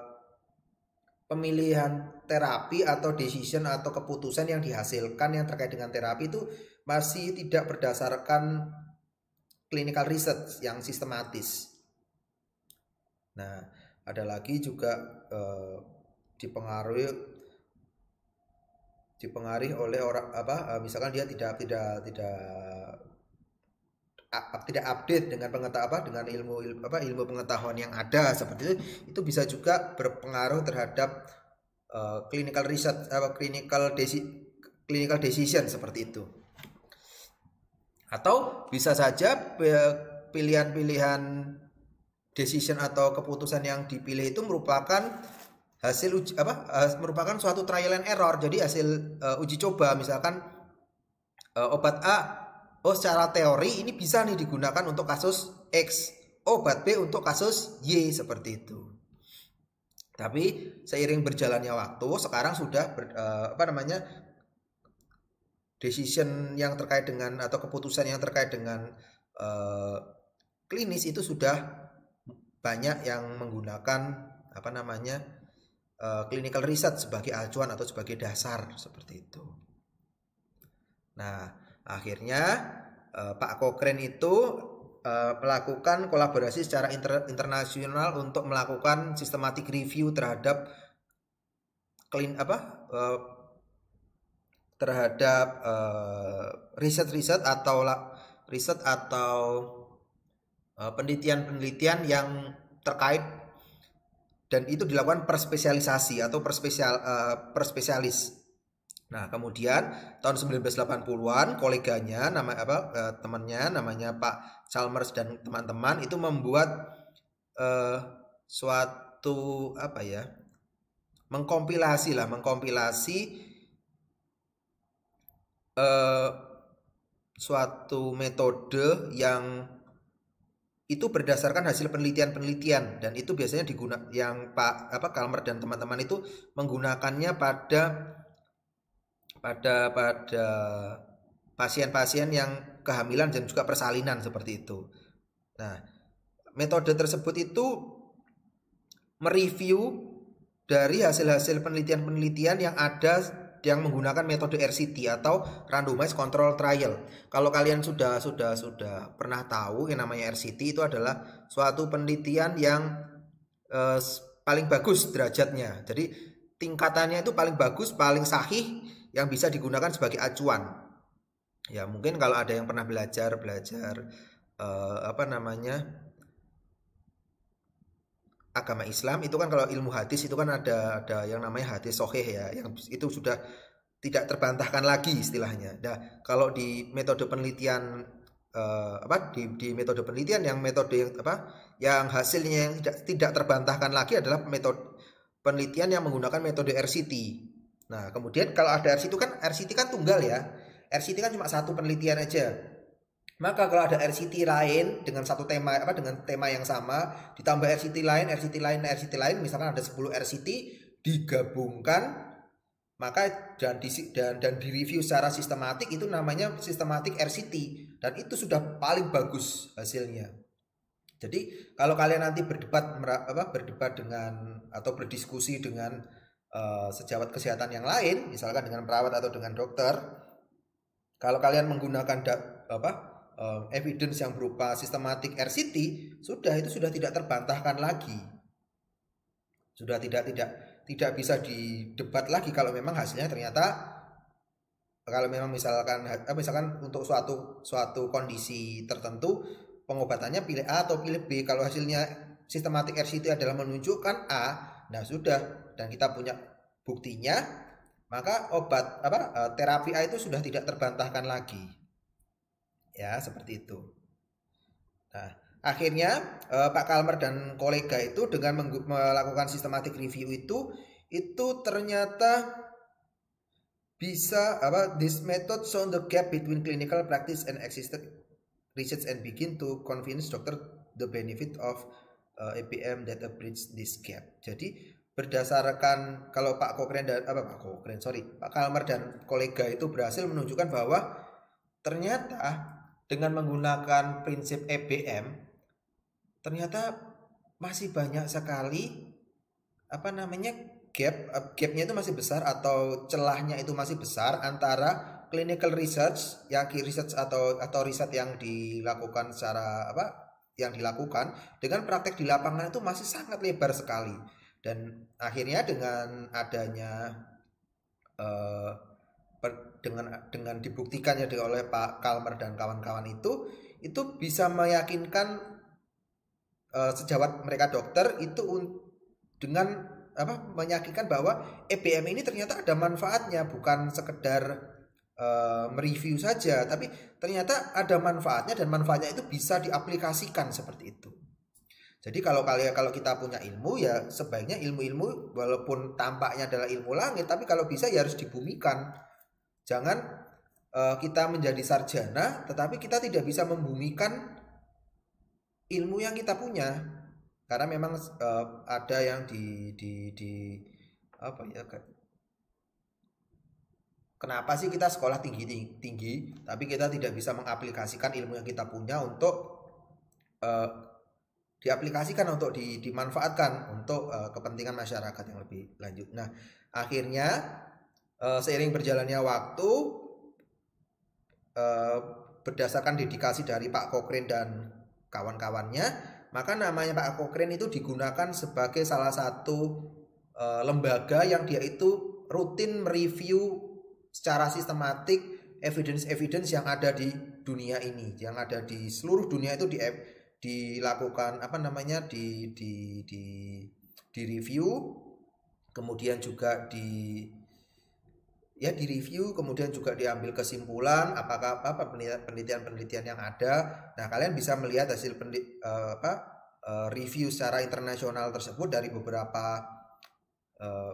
Speaker 1: pemilihan terapi atau decision atau keputusan yang dihasilkan yang terkait dengan terapi itu masih tidak berdasarkan clinical research yang sistematis. Nah, ada lagi juga eh, dipengaruhi dipengaruhi oleh orang apa eh, misalkan dia tidak tidak tidak tidak update dengan pengetahuan apa dengan ilmu, ilmu apa ilmu pengetahuan yang ada seperti itu itu bisa juga berpengaruh terhadap uh, clinical research apa clinical desi, clinical decision seperti itu atau bisa saja eh, pilihan-pilihan decision atau keputusan yang dipilih itu merupakan hasil uji, apa eh, merupakan suatu trial and error. Jadi hasil uh, uji coba misalkan uh, obat A oh secara teori ini bisa nih digunakan untuk kasus X, oh, obat B untuk kasus Y seperti itu. Tapi seiring berjalannya waktu sekarang sudah ber, uh, apa namanya decision yang terkait dengan atau keputusan yang terkait dengan uh, klinis itu sudah banyak yang menggunakan apa namanya uh, clinical research sebagai acuan atau sebagai dasar seperti itu. Nah, akhirnya uh, Pak Cochrane itu uh, melakukan kolaborasi secara inter internasional untuk melakukan systematic review terhadap clean apa uh, terhadap riset-riset atau riset atau Eh, penelitian-penelitian yang terkait dan itu dilakukan perspesialisasi atau perspesial uh, eh, perspesialis. Nah, kemudian tahun 1980-an koleganya nama apa uh, temannya namanya Pak Chalmers dan teman-teman itu membuat uh, suatu apa ya? mengkompilasi lah, mengkompilasi uh, suatu metode yang itu berdasarkan hasil penelitian-penelitian dan itu biasanya digunakan yang Pak apa Kalmer dan teman-teman itu menggunakannya pada pada pada pasien-pasien yang kehamilan dan juga persalinan seperti itu. Nah, metode tersebut itu mereview dari hasil-hasil penelitian-penelitian yang ada yang menggunakan metode RCT atau randomized control trial. Kalau kalian sudah sudah sudah pernah tahu yang namanya RCT itu adalah suatu penelitian yang eh, paling bagus derajatnya. Jadi tingkatannya itu paling bagus, paling sahih yang bisa digunakan sebagai acuan. Ya, mungkin kalau ada yang pernah belajar belajar eh, apa namanya? agama Islam itu kan kalau ilmu hadis itu kan ada ada yang namanya hadis soheh ya yang itu sudah tidak terbantahkan lagi istilahnya. Nah kalau di metode penelitian eh, apa di, di metode penelitian yang metode yang apa yang hasilnya yang tidak tidak terbantahkan lagi adalah metode penelitian yang menggunakan metode RCT. Nah kemudian kalau ada RCT itu kan RCT kan tunggal ya. RCT kan cuma satu penelitian aja maka kalau ada RCT lain dengan satu tema apa dengan tema yang sama ditambah RCT lain, RCT lain, RCT lain misalkan ada 10 RCT digabungkan maka dan di, dan dan direview secara sistematik itu namanya sistematik RCT dan itu sudah paling bagus hasilnya. Jadi kalau kalian nanti berdebat apa berdebat dengan atau berdiskusi dengan uh, sejawat kesehatan yang lain misalkan dengan perawat atau dengan dokter kalau kalian menggunakan da, apa uh, evidence yang berupa sistematik RCT sudah itu sudah tidak terbantahkan lagi sudah tidak tidak tidak bisa didebat lagi kalau memang hasilnya ternyata kalau memang misalkan eh, misalkan untuk suatu suatu kondisi tertentu pengobatannya pilih A atau pilih B kalau hasilnya sistematik RCT adalah menunjukkan A nah sudah dan kita punya buktinya maka obat apa eh, terapi A itu sudah tidak terbantahkan lagi ya seperti itu. Nah, akhirnya eh, Pak Kalmer dan kolega itu dengan melakukan sistematik review itu itu ternyata bisa apa this method show the gap between clinical practice and existing research and begin to convince dokter the benefit of uh, eh, APM that bridge this gap. Jadi berdasarkan kalau Pak Cochrane dan apa Pak Cochrane sorry Pak Kalmer dan kolega itu berhasil menunjukkan bahwa ternyata dengan menggunakan prinsip EBM ternyata masih banyak sekali apa namanya gap eh, gapnya itu masih besar atau celahnya itu masih besar antara clinical research ya research atau atau riset yang dilakukan secara apa yang dilakukan dengan praktek di lapangan itu masih sangat lebar sekali dan akhirnya dengan adanya uh, per, dengan dengan dibuktikannya oleh Pak Kalmer dan kawan-kawan itu itu bisa meyakinkan uh, sejawat mereka dokter itu dengan apa meyakinkan bahwa EBM ini ternyata ada manfaatnya bukan sekedar uh, mereview saja tapi ternyata ada manfaatnya dan manfaatnya itu bisa diaplikasikan seperti itu. Jadi kalau kalian kalau kita punya ilmu ya sebaiknya ilmu-ilmu walaupun tampaknya adalah ilmu langit tapi kalau bisa ya harus dibumikan Jangan uh, kita menjadi sarjana tetapi kita tidak bisa membumikan ilmu yang kita punya. Karena memang uh, ada yang di di di apa ya Kenapa sih kita sekolah tinggi tinggi tapi kita tidak bisa mengaplikasikan ilmu yang kita punya untuk uh, diaplikasikan untuk di, dimanfaatkan untuk uh, kepentingan masyarakat yang lebih lanjut. Nah, akhirnya Eh, seiring berjalannya waktu eh, berdasarkan dedikasi dari Pak Kokren dan kawan-kawannya, maka namanya Pak Kokren itu digunakan sebagai salah satu eh, lembaga yang dia itu rutin mereview secara sistematik evidence-evidence yang ada di dunia ini, yang ada di seluruh dunia itu di dilakukan apa namanya di di di di review kemudian juga di ya di review kemudian juga diambil kesimpulan apakah apa penelitian-penelitian yang ada nah kalian bisa melihat hasil uh, apa uh, review secara internasional tersebut dari beberapa eh,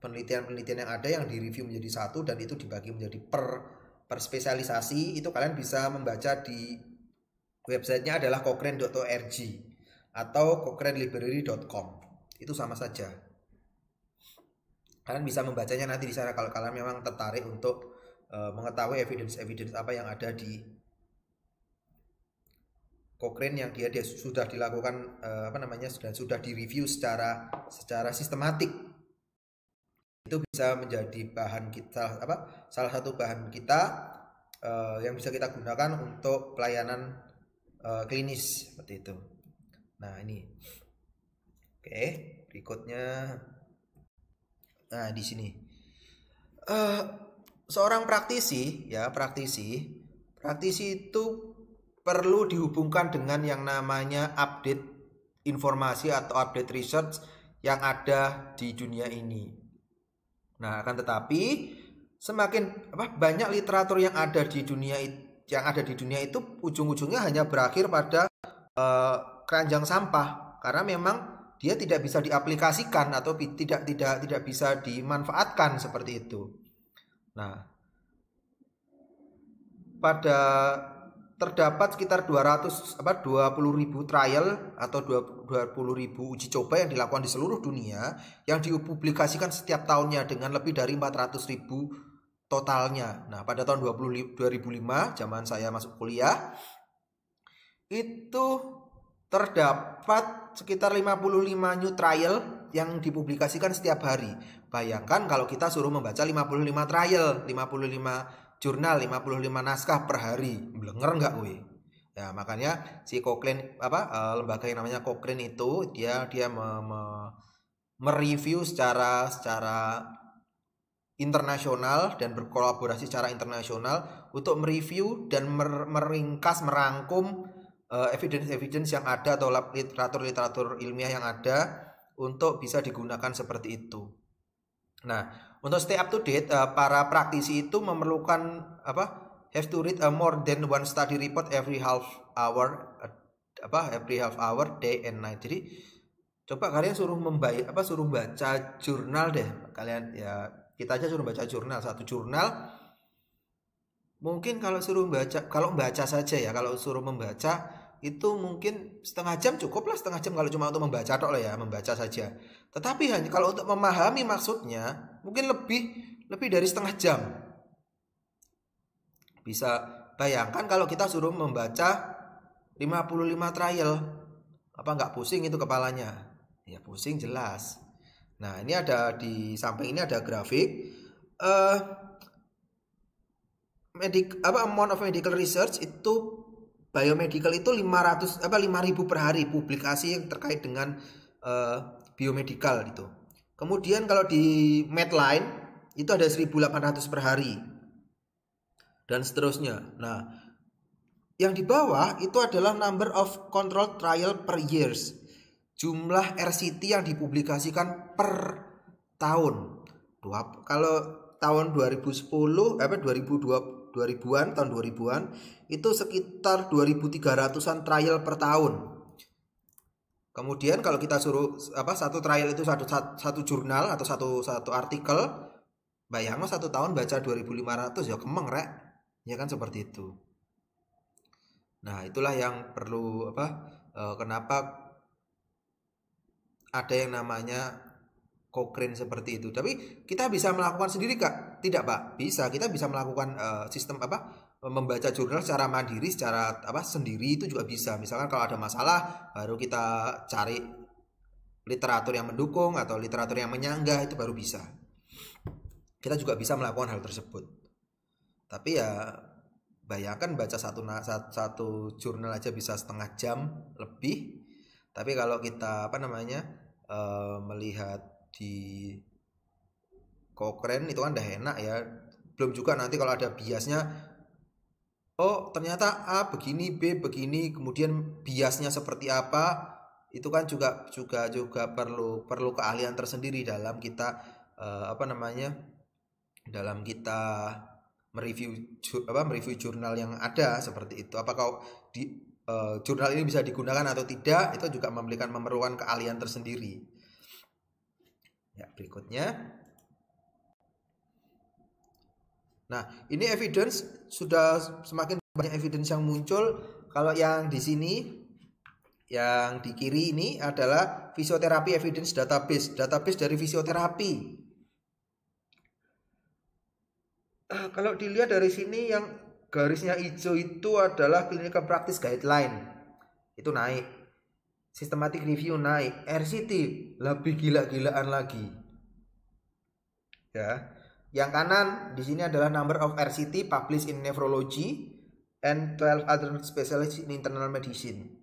Speaker 1: penelitian-penelitian uh, yang ada yang di review menjadi satu dan itu dibagi menjadi per per spesialisasi itu kalian bisa membaca di websitenya adalah cochrane.org atau cochranelibrary.com itu sama saja kalian bisa membacanya nanti di sana kalau kalian memang tertarik untuk uh, mengetahui evidence-evidence apa yang ada di Cochrane yang dia, dia sudah dilakukan uh, apa namanya sudah sudah direview secara secara sistematik itu bisa menjadi bahan kita apa salah satu bahan kita uh, yang bisa kita gunakan untuk pelayanan uh, klinis seperti itu. Nah ini, oke okay, berikutnya Nah, di sini. Uh, seorang praktisi ya, praktisi. Praktisi itu perlu dihubungkan dengan yang namanya update informasi atau update research yang ada di dunia ini. Nah, akan tetapi semakin apa banyak literatur yang ada di dunia yang ada di dunia itu ujung-ujungnya hanya berakhir pada uh, keranjang sampah karena memang dia tidak bisa diaplikasikan atau tidak tidak tidak bisa dimanfaatkan seperti itu. Nah, pada terdapat sekitar 200 apa 20 trial atau 20.000 uji coba yang dilakukan di seluruh dunia yang dipublikasikan setiap tahunnya dengan lebih dari 400.000 totalnya. Nah, pada tahun 20, 2005 zaman saya masuk kuliah itu terdapat sekitar 55 new trial yang dipublikasikan setiap hari. Bayangkan kalau kita suruh membaca 55 trial, 55 jurnal, 55 naskah per hari. Blenger nggak gue Ya, makanya si Cochrane apa eh, lembaga yang namanya Cochrane itu dia dia me, me, mereview secara secara internasional dan berkolaborasi secara internasional untuk mereview dan mer, meringkas merangkum Eh, evidence-evidence yang ada atau literatur-literatur ilmiah yang ada untuk bisa digunakan seperti itu. Nah, untuk stay up to date, eh, para praktisi itu memerlukan apa? Have to read a eh, more than one study report every half hour, apa? Every half hour, day and night. Jadi coba kalian suruh membaik apa? Suruh baca jurnal deh kalian ya. Kita aja suruh baca jurnal satu jurnal. Mungkin kalau suruh baca, kalau membaca saja ya, kalau suruh membaca itu mungkin setengah jam cukup lah setengah jam kalau cuma untuk membaca toh lah ya membaca saja tetapi hanya kalau untuk memahami maksudnya mungkin lebih lebih dari setengah jam bisa bayangkan kalau kita suruh membaca 55 trial apa nggak pusing itu kepalanya ya pusing jelas nah ini ada di samping ini ada grafik uh, medik apa amount of medical research itu biomedical itu 500 apa 5000 per hari publikasi yang terkait dengan uh, biomedical gitu. Kemudian kalau di Medline itu ada 1800 per hari dan seterusnya. Nah, yang di bawah itu adalah number of control trial per years. Jumlah RCT yang dipublikasikan per tahun. Dua, kalau tahun 2010 apa 2020 2000-an tahun 2000-an itu sekitar 2300-an trial per tahun. Kemudian kalau kita suruh apa satu trial itu satu satu, satu jurnal atau satu satu artikel, bayang satu tahun baca 2500 ya kemeng rek. Ya kan seperti itu. Nah, itulah yang perlu apa eh, kenapa ada yang namanya Cochrane seperti itu. Tapi kita bisa melakukan sendiri kak? Tidak pak, bisa. Kita bisa melakukan uh, sistem apa? Membaca jurnal secara mandiri, secara apa sendiri itu juga bisa. Misalkan kalau ada masalah, baru kita cari literatur yang mendukung atau literatur yang menyanggah itu baru bisa. Kita juga bisa melakukan hal tersebut. Tapi ya bayangkan baca satu satu jurnal aja bisa setengah jam lebih. Tapi kalau kita apa namanya uh, melihat di Cochrane itu kan udah enak ya belum juga nanti kalau ada biasnya oh ternyata A begini B begini kemudian biasnya seperti apa itu kan juga juga juga perlu perlu keahlian tersendiri dalam kita uh, apa namanya dalam kita mereview apa mereview jurnal yang ada seperti itu apakah di uh, jurnal ini bisa digunakan atau tidak itu juga memberikan memerlukan keahlian tersendiri Ya, berikutnya. Nah, ini evidence sudah semakin banyak evidence yang muncul. Kalau yang di sini yang di kiri ini adalah fisioterapi evidence database, database dari fisioterapi. Ah, kalau dilihat dari sini yang garisnya hijau itu adalah clinical practice guideline. Itu naik sistematik review naik, RCT lebih gila-gilaan lagi. Ya. Yang kanan di sini adalah number of RCT published in nephrology and 12 other specialists in internal medicine.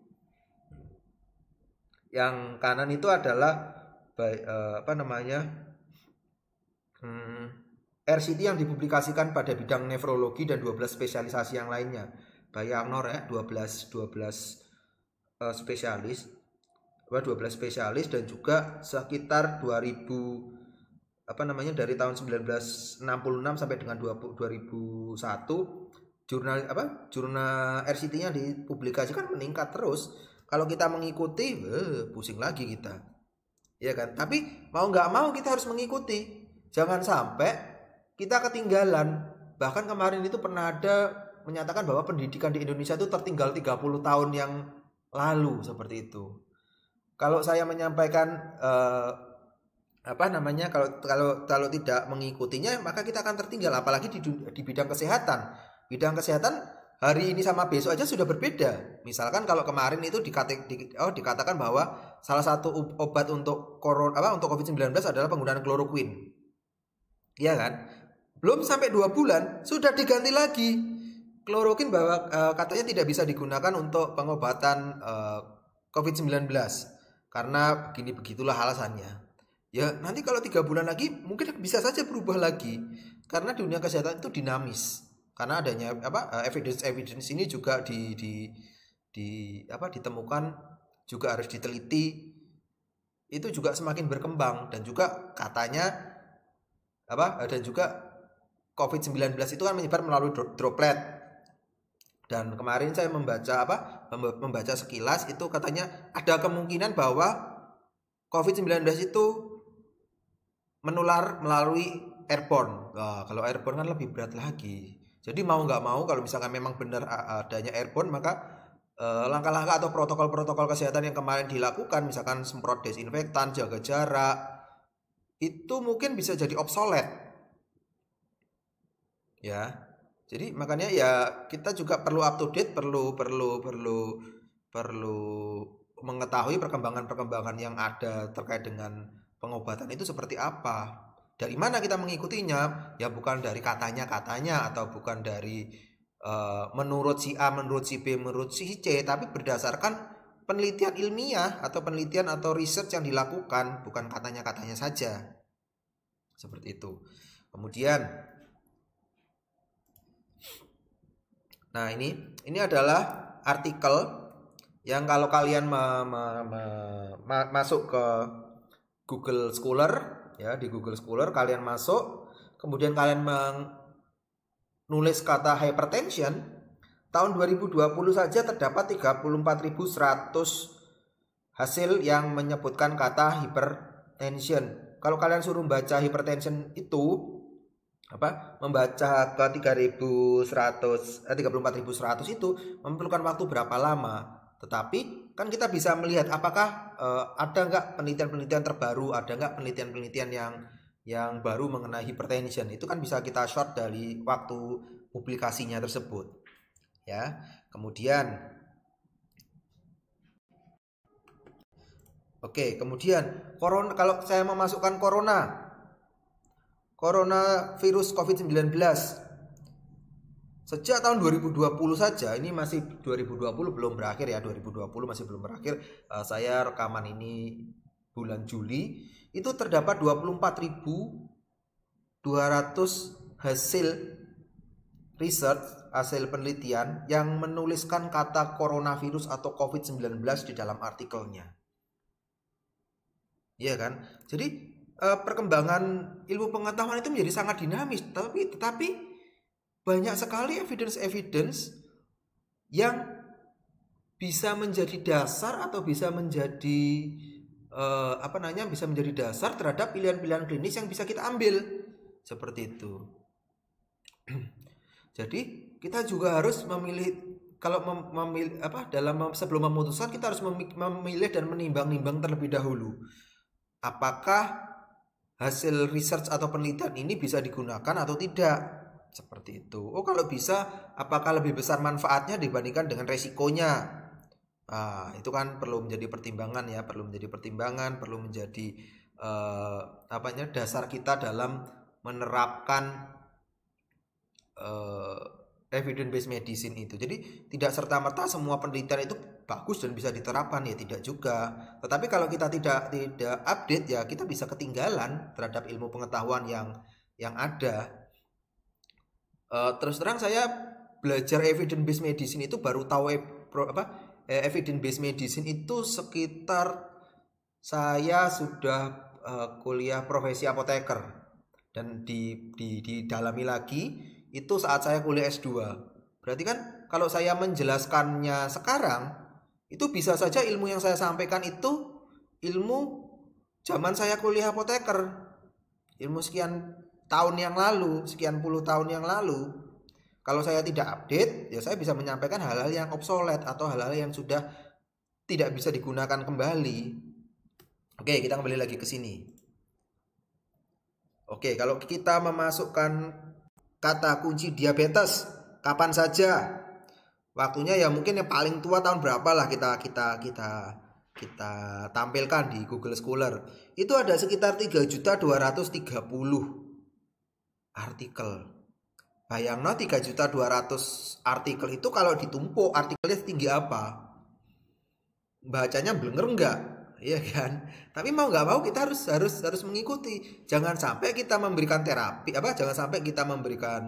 Speaker 1: Yang kanan itu adalah by, uh, apa namanya? Hmm, RCT yang dipublikasikan pada bidang nefrologi dan 12 spesialisasi yang lainnya. Nor ya, 12 12 uh, spesialis apa belas spesialis dan juga sekitar dua ribu apa namanya dari tahun sembilan belas enam puluh enam sampai dengan dua ribu satu jurnal apa jurnal RCT-nya dipublikasikan meningkat terus kalau kita mengikuti eh, pusing lagi kita ya kan tapi mau nggak mau kita harus mengikuti jangan sampai kita ketinggalan bahkan kemarin itu pernah ada menyatakan bahwa pendidikan di Indonesia itu tertinggal 30 tahun yang lalu seperti itu kalau saya menyampaikan eh, apa namanya kalau kalau kalau tidak mengikutinya maka kita akan tertinggal apalagi di di bidang kesehatan bidang kesehatan hari ini sama besok aja sudah berbeda misalkan kalau kemarin itu dikata, di, oh, dikatakan bahwa salah satu obat untuk koron apa untuk covid 19 adalah penggunaan kloroquin Iya kan belum sampai dua bulan sudah diganti lagi kloroquin bahwa eh, katanya tidak bisa digunakan untuk pengobatan eh, covid 19 karena begini begitulah alasannya ya nanti kalau tiga bulan lagi mungkin bisa saja berubah lagi karena dunia kesehatan itu dinamis karena adanya apa eh, evidence evidence ini juga di di di apa ditemukan juga harus diteliti itu juga semakin berkembang dan juga katanya apa eh, dan juga COVID-19 itu kan menyebar melalui droplet dan kemarin saya membaca apa? Membaca sekilas itu katanya ada kemungkinan bahwa COVID-19 itu menular melalui airborne. Nah, kalau airborne kan lebih berat lagi. Jadi mau nggak mau kalau misalkan memang benar adanya airborne maka eh, langkah-langkah atau protokol-protokol kesehatan yang kemarin dilakukan misalkan semprot desinfektan, jaga jarak itu mungkin bisa jadi obsolete, Ya. Jadi makanya ya kita juga perlu up to date, perlu perlu perlu perlu mengetahui perkembangan-perkembangan yang ada terkait dengan pengobatan itu seperti apa. Dari mana kita mengikutinya? Ya bukan dari katanya-katanya atau bukan dari uh, menurut si A, menurut si B, menurut si C, tapi berdasarkan penelitian ilmiah atau penelitian atau research yang dilakukan, bukan katanya-katanya saja. Seperti itu. Kemudian Nah, ini ini adalah artikel yang kalau kalian ma ma ma ma masuk ke Google Scholar ya di Google Scholar kalian masuk kemudian kalian menulis kata hypertension tahun 2020 saja terdapat 34.100 hasil yang menyebutkan kata hypertension. Kalau kalian suruh baca hypertension itu apa membaca ke 3100 eh, 34100 itu memerlukan waktu berapa lama tetapi kan kita bisa melihat apakah eh, ada nggak penelitian-penelitian terbaru ada nggak penelitian-penelitian yang yang baru mengenai hipertension itu kan bisa kita short dari waktu publikasinya tersebut ya kemudian Oke, kemudian corona kalau saya memasukkan corona corona virus COVID-19. Sejak tahun 2020 saja, ini masih 2020 belum berakhir ya, 2020 masih belum berakhir. Eh, saya rekaman ini bulan Juli, itu terdapat 24.200 hasil research, hasil penelitian yang menuliskan kata coronavirus atau COVID-19 di dalam artikelnya. Iya kan? Jadi uh, perkembangan ilmu pengetahuan itu menjadi sangat dinamis tapi tetapi banyak sekali evidence-evidence yang bisa menjadi dasar atau bisa menjadi uh, apa namanya bisa menjadi dasar terhadap pilihan-pilihan klinis yang bisa kita ambil seperti itu. Jadi kita juga harus memilih kalau memilih apa dalam sebelum memutuskan kita harus memilih dan menimbang-nimbang terlebih dahulu apakah hasil research atau penelitian ini bisa digunakan atau tidak seperti itu. Oh kalau bisa apakah lebih besar manfaatnya dibandingkan dengan resikonya? Nah, itu kan perlu menjadi pertimbangan ya, perlu menjadi pertimbangan, perlu menjadi eh, apanya dasar kita dalam menerapkan eh, evidence based medicine itu. Jadi tidak serta merta semua penelitian itu bagus dan bisa diterapkan ya tidak juga. Tetapi kalau kita tidak tidak update ya kita bisa ketinggalan terhadap ilmu pengetahuan yang yang ada. E, terus terang saya belajar evidence based medicine itu baru tahu e apa eh, evidence based medicine itu sekitar saya sudah e, kuliah profesi apoteker dan di, di didalami lagi itu saat saya kuliah S2. Berarti kan kalau saya menjelaskannya sekarang itu bisa saja ilmu yang saya sampaikan itu ilmu zaman saya kuliah apoteker. Ilmu sekian tahun yang lalu, sekian puluh tahun yang lalu. Kalau saya tidak update, ya saya bisa menyampaikan hal-hal yang obsolet atau hal-hal yang sudah tidak bisa digunakan kembali. Oke, kita kembali lagi ke sini. Oke, kalau kita memasukkan kata kunci diabetes kapan saja waktunya ya mungkin yang paling tua tahun berapa lah kita kita kita kita tampilkan di Google Scholar itu ada sekitar 3.230 artikel bayangno 3.200 artikel itu kalau ditumpuk artikelnya setinggi apa bacanya blenger enggak ya kan tapi mau nggak mau kita harus harus harus mengikuti jangan sampai kita memberikan terapi apa jangan sampai kita memberikan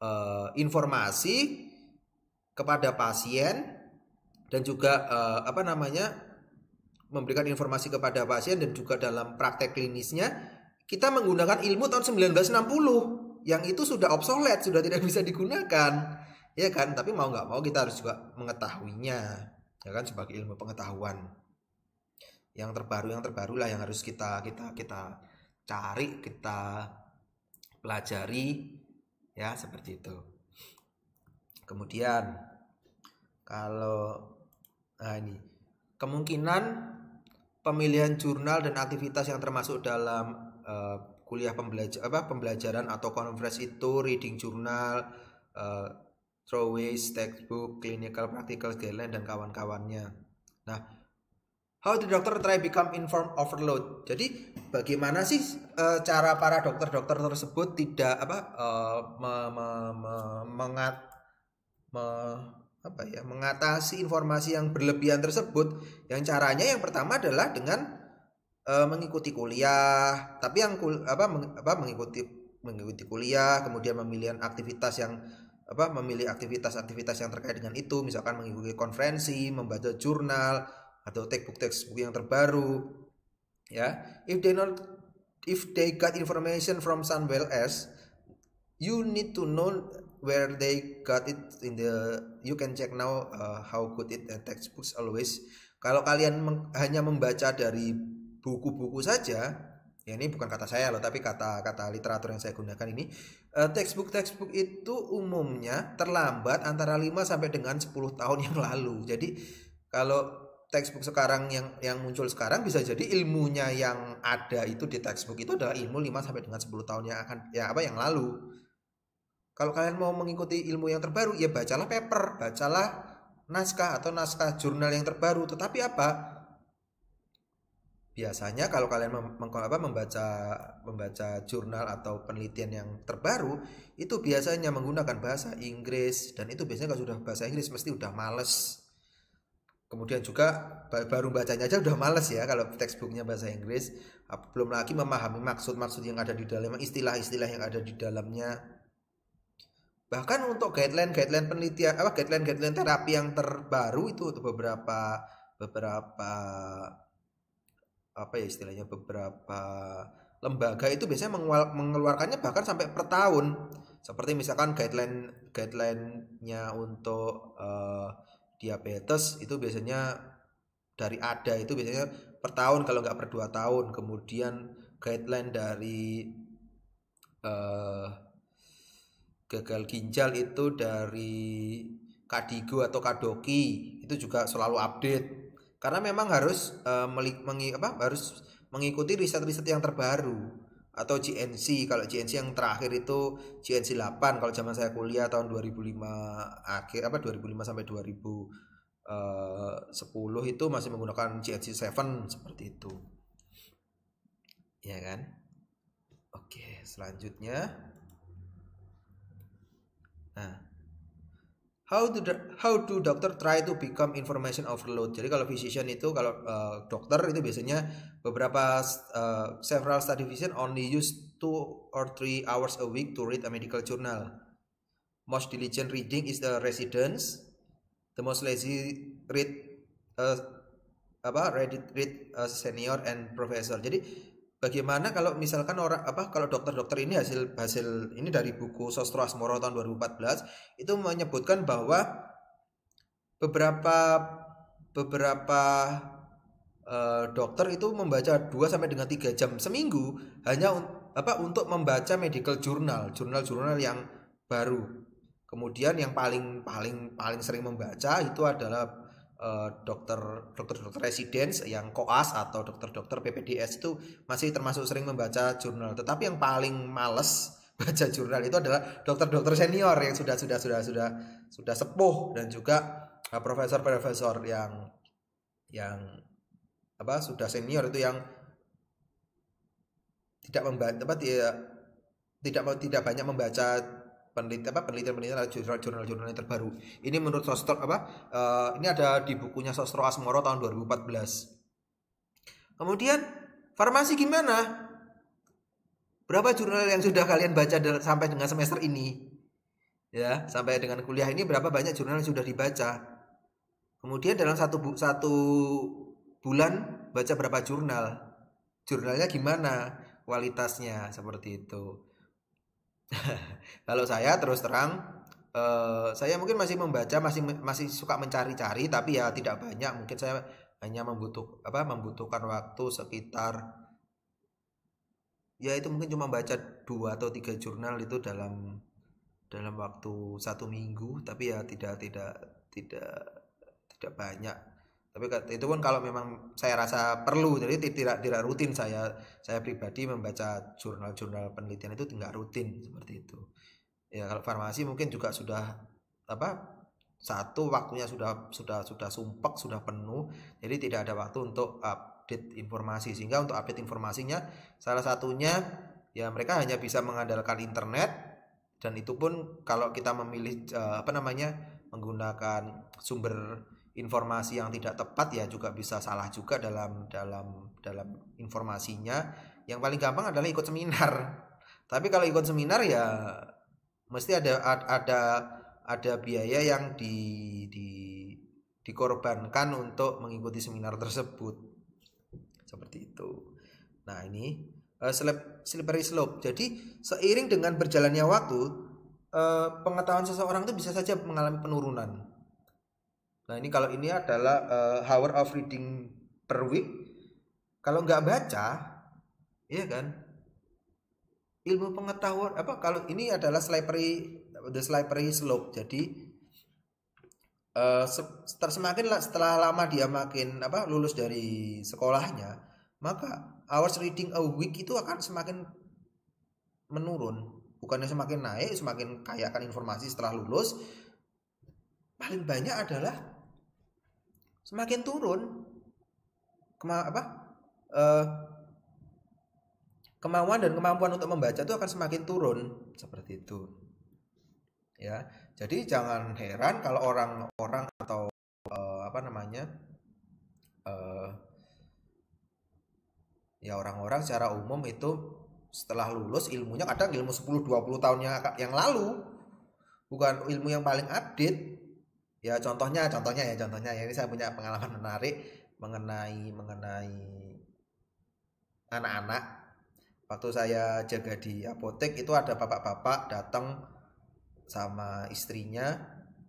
Speaker 1: uh, informasi kepada pasien dan juga eh, apa namanya memberikan informasi kepada pasien dan juga dalam praktek klinisnya kita menggunakan ilmu tahun 1960 yang itu sudah obsolete sudah tidak bisa digunakan ya kan tapi mau nggak mau kita harus juga mengetahuinya ya kan sebagai ilmu pengetahuan yang terbaru yang terbaru lah yang harus kita kita kita cari kita pelajari ya seperti itu Kemudian kalau nah ini kemungkinan pemilihan jurnal dan aktivitas yang termasuk dalam uh, kuliah pembelajar apa pembelajaran atau conference itu reading jurnal, uh, eh, throwaways, textbook, clinical practical guideline dan kawan-kawannya. Nah, how the doctor try become informed overload. Jadi bagaimana sih uh, cara para dokter-dokter tersebut tidak apa uh, me, me, me, mengat me, apa ya mengatasi informasi yang berlebihan tersebut yang caranya yang pertama adalah dengan e, mengikuti kuliah tapi yang kul, apa, meng, apa mengikuti mengikuti kuliah kemudian memilih aktivitas yang apa memilih aktivitas-aktivitas yang terkait dengan itu misalkan mengikuti konferensi membaca jurnal atau textbook textbook yang terbaru ya if they not if they got information from somewhere else you need to know where they got it in the you can check now uh, how good it uh, textbooks always kalau kalian meng, hanya membaca dari buku-buku saja ya ini bukan kata saya loh tapi kata kata literatur yang saya gunakan ini uh, textbook textbook itu umumnya terlambat antara 5 sampai dengan 10 tahun yang lalu jadi kalau textbook sekarang yang yang muncul sekarang bisa jadi ilmunya yang ada itu di textbook itu adalah ilmu 5 sampai dengan 10 tahun yang akan ya apa yang lalu kalau kalian mau mengikuti ilmu yang terbaru, ya bacalah paper, bacalah naskah atau naskah jurnal yang terbaru. Tetapi apa? Biasanya kalau kalian mem apa, membaca membaca jurnal atau penelitian yang terbaru, itu biasanya menggunakan bahasa Inggris dan itu biasanya kalau sudah bahasa Inggris mesti udah males. Kemudian juga baru bacanya aja udah males ya kalau textbooknya bahasa Inggris, belum lagi memahami maksud-maksud yang ada di dalam, istilah-istilah yang ada di dalamnya Bahkan untuk guideline-guideline penelitian apa guideline-guideline terapi yang terbaru itu untuk beberapa beberapa apa ya istilahnya beberapa lembaga itu biasanya mengeluarkannya bahkan sampai per tahun. Seperti misalkan guideline guideline-nya untuk uh, diabetes itu biasanya dari ada itu biasanya per tahun kalau nggak per dua tahun. Kemudian guideline dari uh, gagal ginjal itu dari Kadigo atau Kadoki itu juga selalu update karena memang harus uh, eh, melik, mengi, apa, harus mengikuti riset-riset yang terbaru atau GNC kalau GNC yang terakhir itu GNC 8 kalau zaman saya kuliah tahun 2005 akhir apa 2005 sampai 2010 eh, itu masih menggunakan GNC 7 seperti itu ya kan oke selanjutnya Nah, how to how to doctor try to become information overload. Jadi kalau physician itu kalau uh, dokter itu biasanya beberapa uh, several study physician only use two or three hours a week to read a medical journal. Most diligent reading is the residents. The most lazy read uh, apa read read uh, senior and professor. Jadi bagaimana kalau misalkan orang apa kalau dokter-dokter ini hasil hasil ini dari buku Sostro Asmoro tahun 2014 itu menyebutkan bahwa beberapa beberapa uh, dokter itu membaca 2 sampai dengan 3 jam seminggu hanya un, apa untuk membaca medical journal, jurnal-jurnal yang baru. Kemudian yang paling paling paling sering membaca itu adalah Eh, dokter dokter dokter residence yang koas atau dokter dokter PPDS itu masih termasuk sering membaca jurnal tetapi yang paling males baca jurnal itu adalah dokter dokter senior yang sudah sudah sudah sudah sudah sepuh dan juga eh, profesor profesor yang yang apa sudah senior itu yang tidak membaca tidak tidak banyak membaca penelitian apa penelitian-penelitian jurnal-jurnal jurnal yang terbaru. Ini menurut Sostro apa? Uh, ini ada di bukunya Sostro Asmoro tahun 2014. Kemudian farmasi gimana? Berapa jurnal yang sudah kalian baca sampai dengan semester ini? Ya, sampai dengan kuliah ini berapa banyak jurnal yang sudah dibaca? Kemudian dalam satu bu satu bulan baca berapa jurnal? Jurnalnya gimana? Kualitasnya seperti itu. kalau saya terus terang uh, saya mungkin masih membaca masih masih suka mencari-cari tapi ya tidak banyak mungkin saya hanya membutuh apa membutuhkan waktu sekitar ya itu mungkin cuma baca dua atau tiga jurnal itu dalam dalam waktu satu minggu tapi ya tidak tidak tidak tidak banyak tapi itu pun kalau memang saya rasa perlu jadi tidak tidak rutin saya saya pribadi membaca jurnal-jurnal penelitian itu tidak rutin seperti itu ya kalau farmasi mungkin juga sudah apa satu waktunya sudah sudah sudah sumpek sudah penuh jadi tidak ada waktu untuk update informasi sehingga untuk update informasinya salah satunya ya mereka hanya bisa mengandalkan internet dan itu pun kalau kita memilih eh, apa namanya menggunakan sumber informasi yang tidak tepat ya juga bisa salah juga dalam dalam dalam informasinya. Yang paling gampang adalah ikut seminar. Tapi kalau ikut seminar ya mesti ada ada ada biaya yang di, di dikorbankan untuk mengikuti seminar tersebut. Seperti itu. Nah, ini uh, slippery slope. Jadi, seiring dengan berjalannya waktu, uh, pengetahuan seseorang itu bisa saja mengalami penurunan Nah ini kalau ini adalah uh, hour of reading per week. Kalau nggak baca, ya kan? Ilmu pengetahuan apa? Kalau ini adalah slippery the slippery slope. Jadi uh, semakin setelah lama dia makin apa lulus dari sekolahnya, maka hours reading a week itu akan semakin menurun. Bukannya semakin naik, semakin kaya akan informasi setelah lulus. Paling banyak adalah semakin turun kema apa uh, kemauan dan kemampuan untuk membaca itu akan semakin turun seperti itu ya jadi jangan heran kalau orang-orang atau uh, apa namanya uh, ya orang-orang secara umum itu setelah lulus ilmunya kadang ilmu 10 20 tahun yang yang lalu bukan ilmu yang paling update ya contohnya contohnya ya contohnya ya ini saya punya pengalaman menarik mengenai mengenai anak-anak waktu saya jaga di apotek itu ada bapak-bapak datang sama istrinya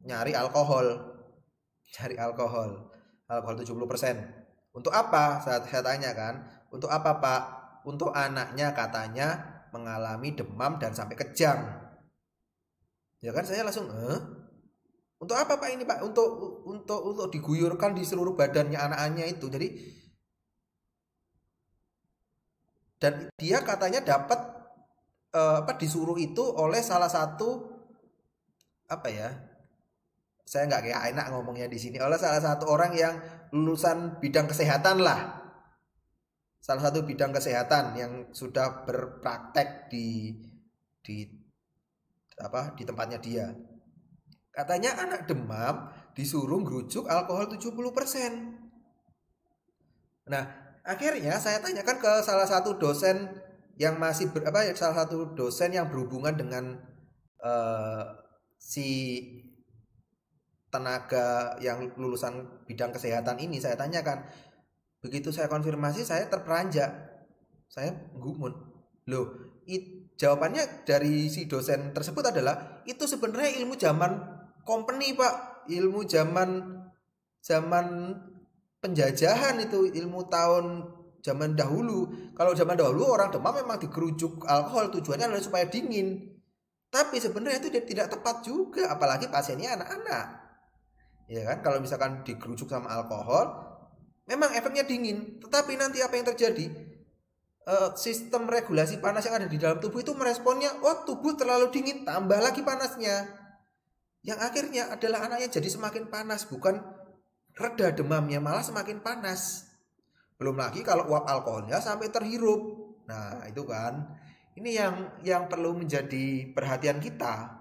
Speaker 1: nyari alkohol nyari alkohol alkohol 70% untuk apa saat saya tanya kan untuk apa pak untuk anaknya katanya mengalami demam dan sampai kejang ya kan saya langsung eh untuk apa Pak ini Pak? Untuk untuk untuk diguyurkan di seluruh badannya anaknya itu. Jadi dan dia katanya dapat eh, apa disuruh itu oleh salah satu apa ya? Saya nggak kayak enak ngomongnya di sini oleh salah satu orang yang lulusan bidang kesehatan lah. Salah satu bidang kesehatan yang sudah berpraktek di di apa di tempatnya dia. Katanya anak demam disuruh ngerujuk alkohol 70%. Nah, akhirnya saya tanyakan ke salah satu dosen yang masih ber, apa ya, salah satu dosen yang berhubungan dengan uh, si tenaga yang lulusan bidang kesehatan ini saya tanyakan begitu saya konfirmasi saya terperanjak saya gumun loh it, jawabannya dari si dosen tersebut adalah itu sebenarnya ilmu zaman company pak ilmu zaman zaman penjajahan itu ilmu tahun zaman dahulu kalau zaman dahulu orang demam memang digerujuk alkohol tujuannya adalah supaya dingin tapi sebenarnya itu tidak tepat juga apalagi pasiennya anak-anak ya kan kalau misalkan digerujuk sama alkohol memang efeknya dingin tetapi nanti apa yang terjadi eh, sistem regulasi panas yang ada di dalam tubuh itu meresponnya oh tubuh terlalu dingin tambah lagi panasnya yang akhirnya adalah anaknya jadi semakin panas, bukan reda demamnya, malah semakin panas. Belum lagi kalau uap alkoholnya sampai terhirup. Nah, itu kan. Ini yang yang perlu menjadi perhatian kita.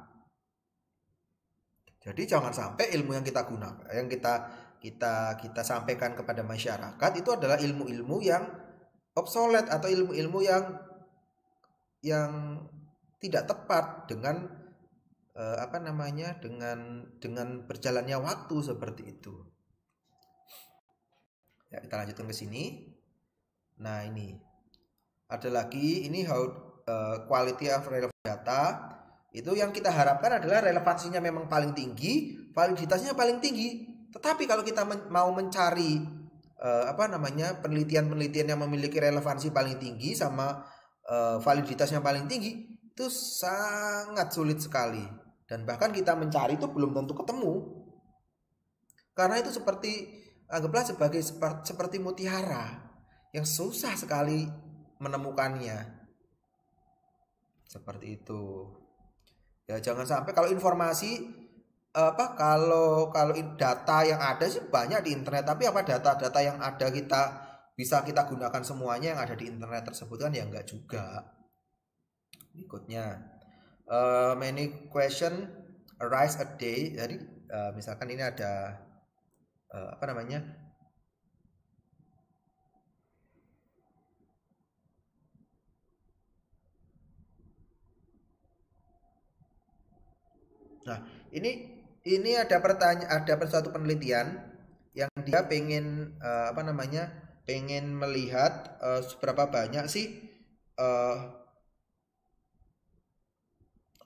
Speaker 1: Jadi jangan sampai ilmu yang kita gunakan, yang kita kita kita sampaikan kepada masyarakat itu adalah ilmu-ilmu yang obsolet atau ilmu-ilmu yang yang tidak tepat dengan eh, apa namanya dengan dengan berjalannya waktu seperti itu. Ya, kita lanjutkan ke sini. Nah, ini. Ada lagi ini how uh, quality of relevant data itu yang kita harapkan adalah relevansinya memang paling tinggi, validitasnya paling tinggi. Tetapi kalau kita men mau mencari uh, apa namanya penelitian-penelitian yang memiliki relevansi paling tinggi sama uh, eh, validitas paling tinggi itu sangat sulit sekali. Dan bahkan kita mencari itu belum tentu ketemu. Karena itu seperti anggaplah sebagai seperti mutiara yang susah sekali menemukannya. Seperti itu. Ya jangan sampai kalau informasi apa kalau kalau data yang ada sih banyak di internet tapi apa data-data yang ada kita bisa kita gunakan semuanya yang ada di internet tersebut kan ya enggak juga. Berikutnya uh, many question arise a day jadi uh, misalkan ini ada uh, apa namanya nah ini ini ada pertanyaan ada suatu penelitian yang dia pengen uh, apa namanya pengen melihat uh, seberapa banyak sih uh,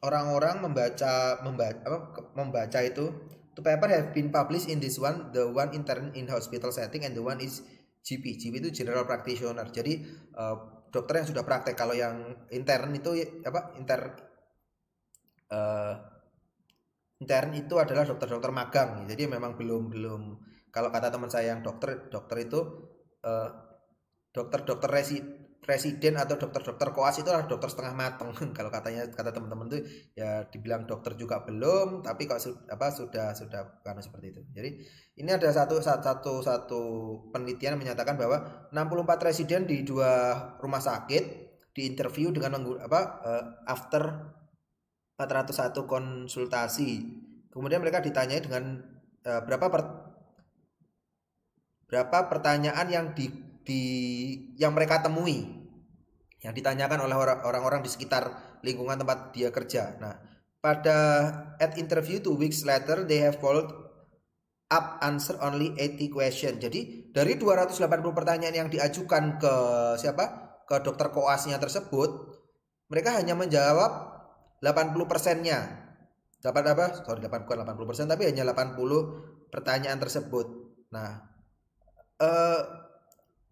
Speaker 1: orang-orang membaca membaca apa, membaca itu the paper have been published in this one the one intern in hospital setting and the one is GP GP itu general practitioner jadi uh, dokter yang sudah praktek kalau yang intern itu apa inter uh, intern itu adalah dokter-dokter magang jadi memang belum belum kalau kata teman saya yang dokter dokter itu eh, dokter-dokter uh, resi presiden atau dokter-dokter koas itu adalah dokter setengah mateng kalau katanya kata teman-teman itu ya dibilang dokter juga belum tapi kalau apa sudah sudah bukan seperti itu jadi ini ada satu satu satu penelitian yang menyatakan bahwa 64 residen di dua rumah sakit diinterview dengan apa eh, after 401 konsultasi kemudian mereka ditanya dengan eh, berapa per, berapa pertanyaan yang di di yang mereka temui yang ditanyakan oleh orang-orang di sekitar lingkungan tempat dia kerja. Nah, pada at interview two weeks later they have followed up answer only 80 question. Jadi dari 280 pertanyaan yang diajukan ke siapa? ke dokter koasnya tersebut, mereka hanya menjawab 80 persennya. Dapat apa? Sorry, 8, bukan 80 persen, tapi hanya 80 pertanyaan tersebut. Nah, eh,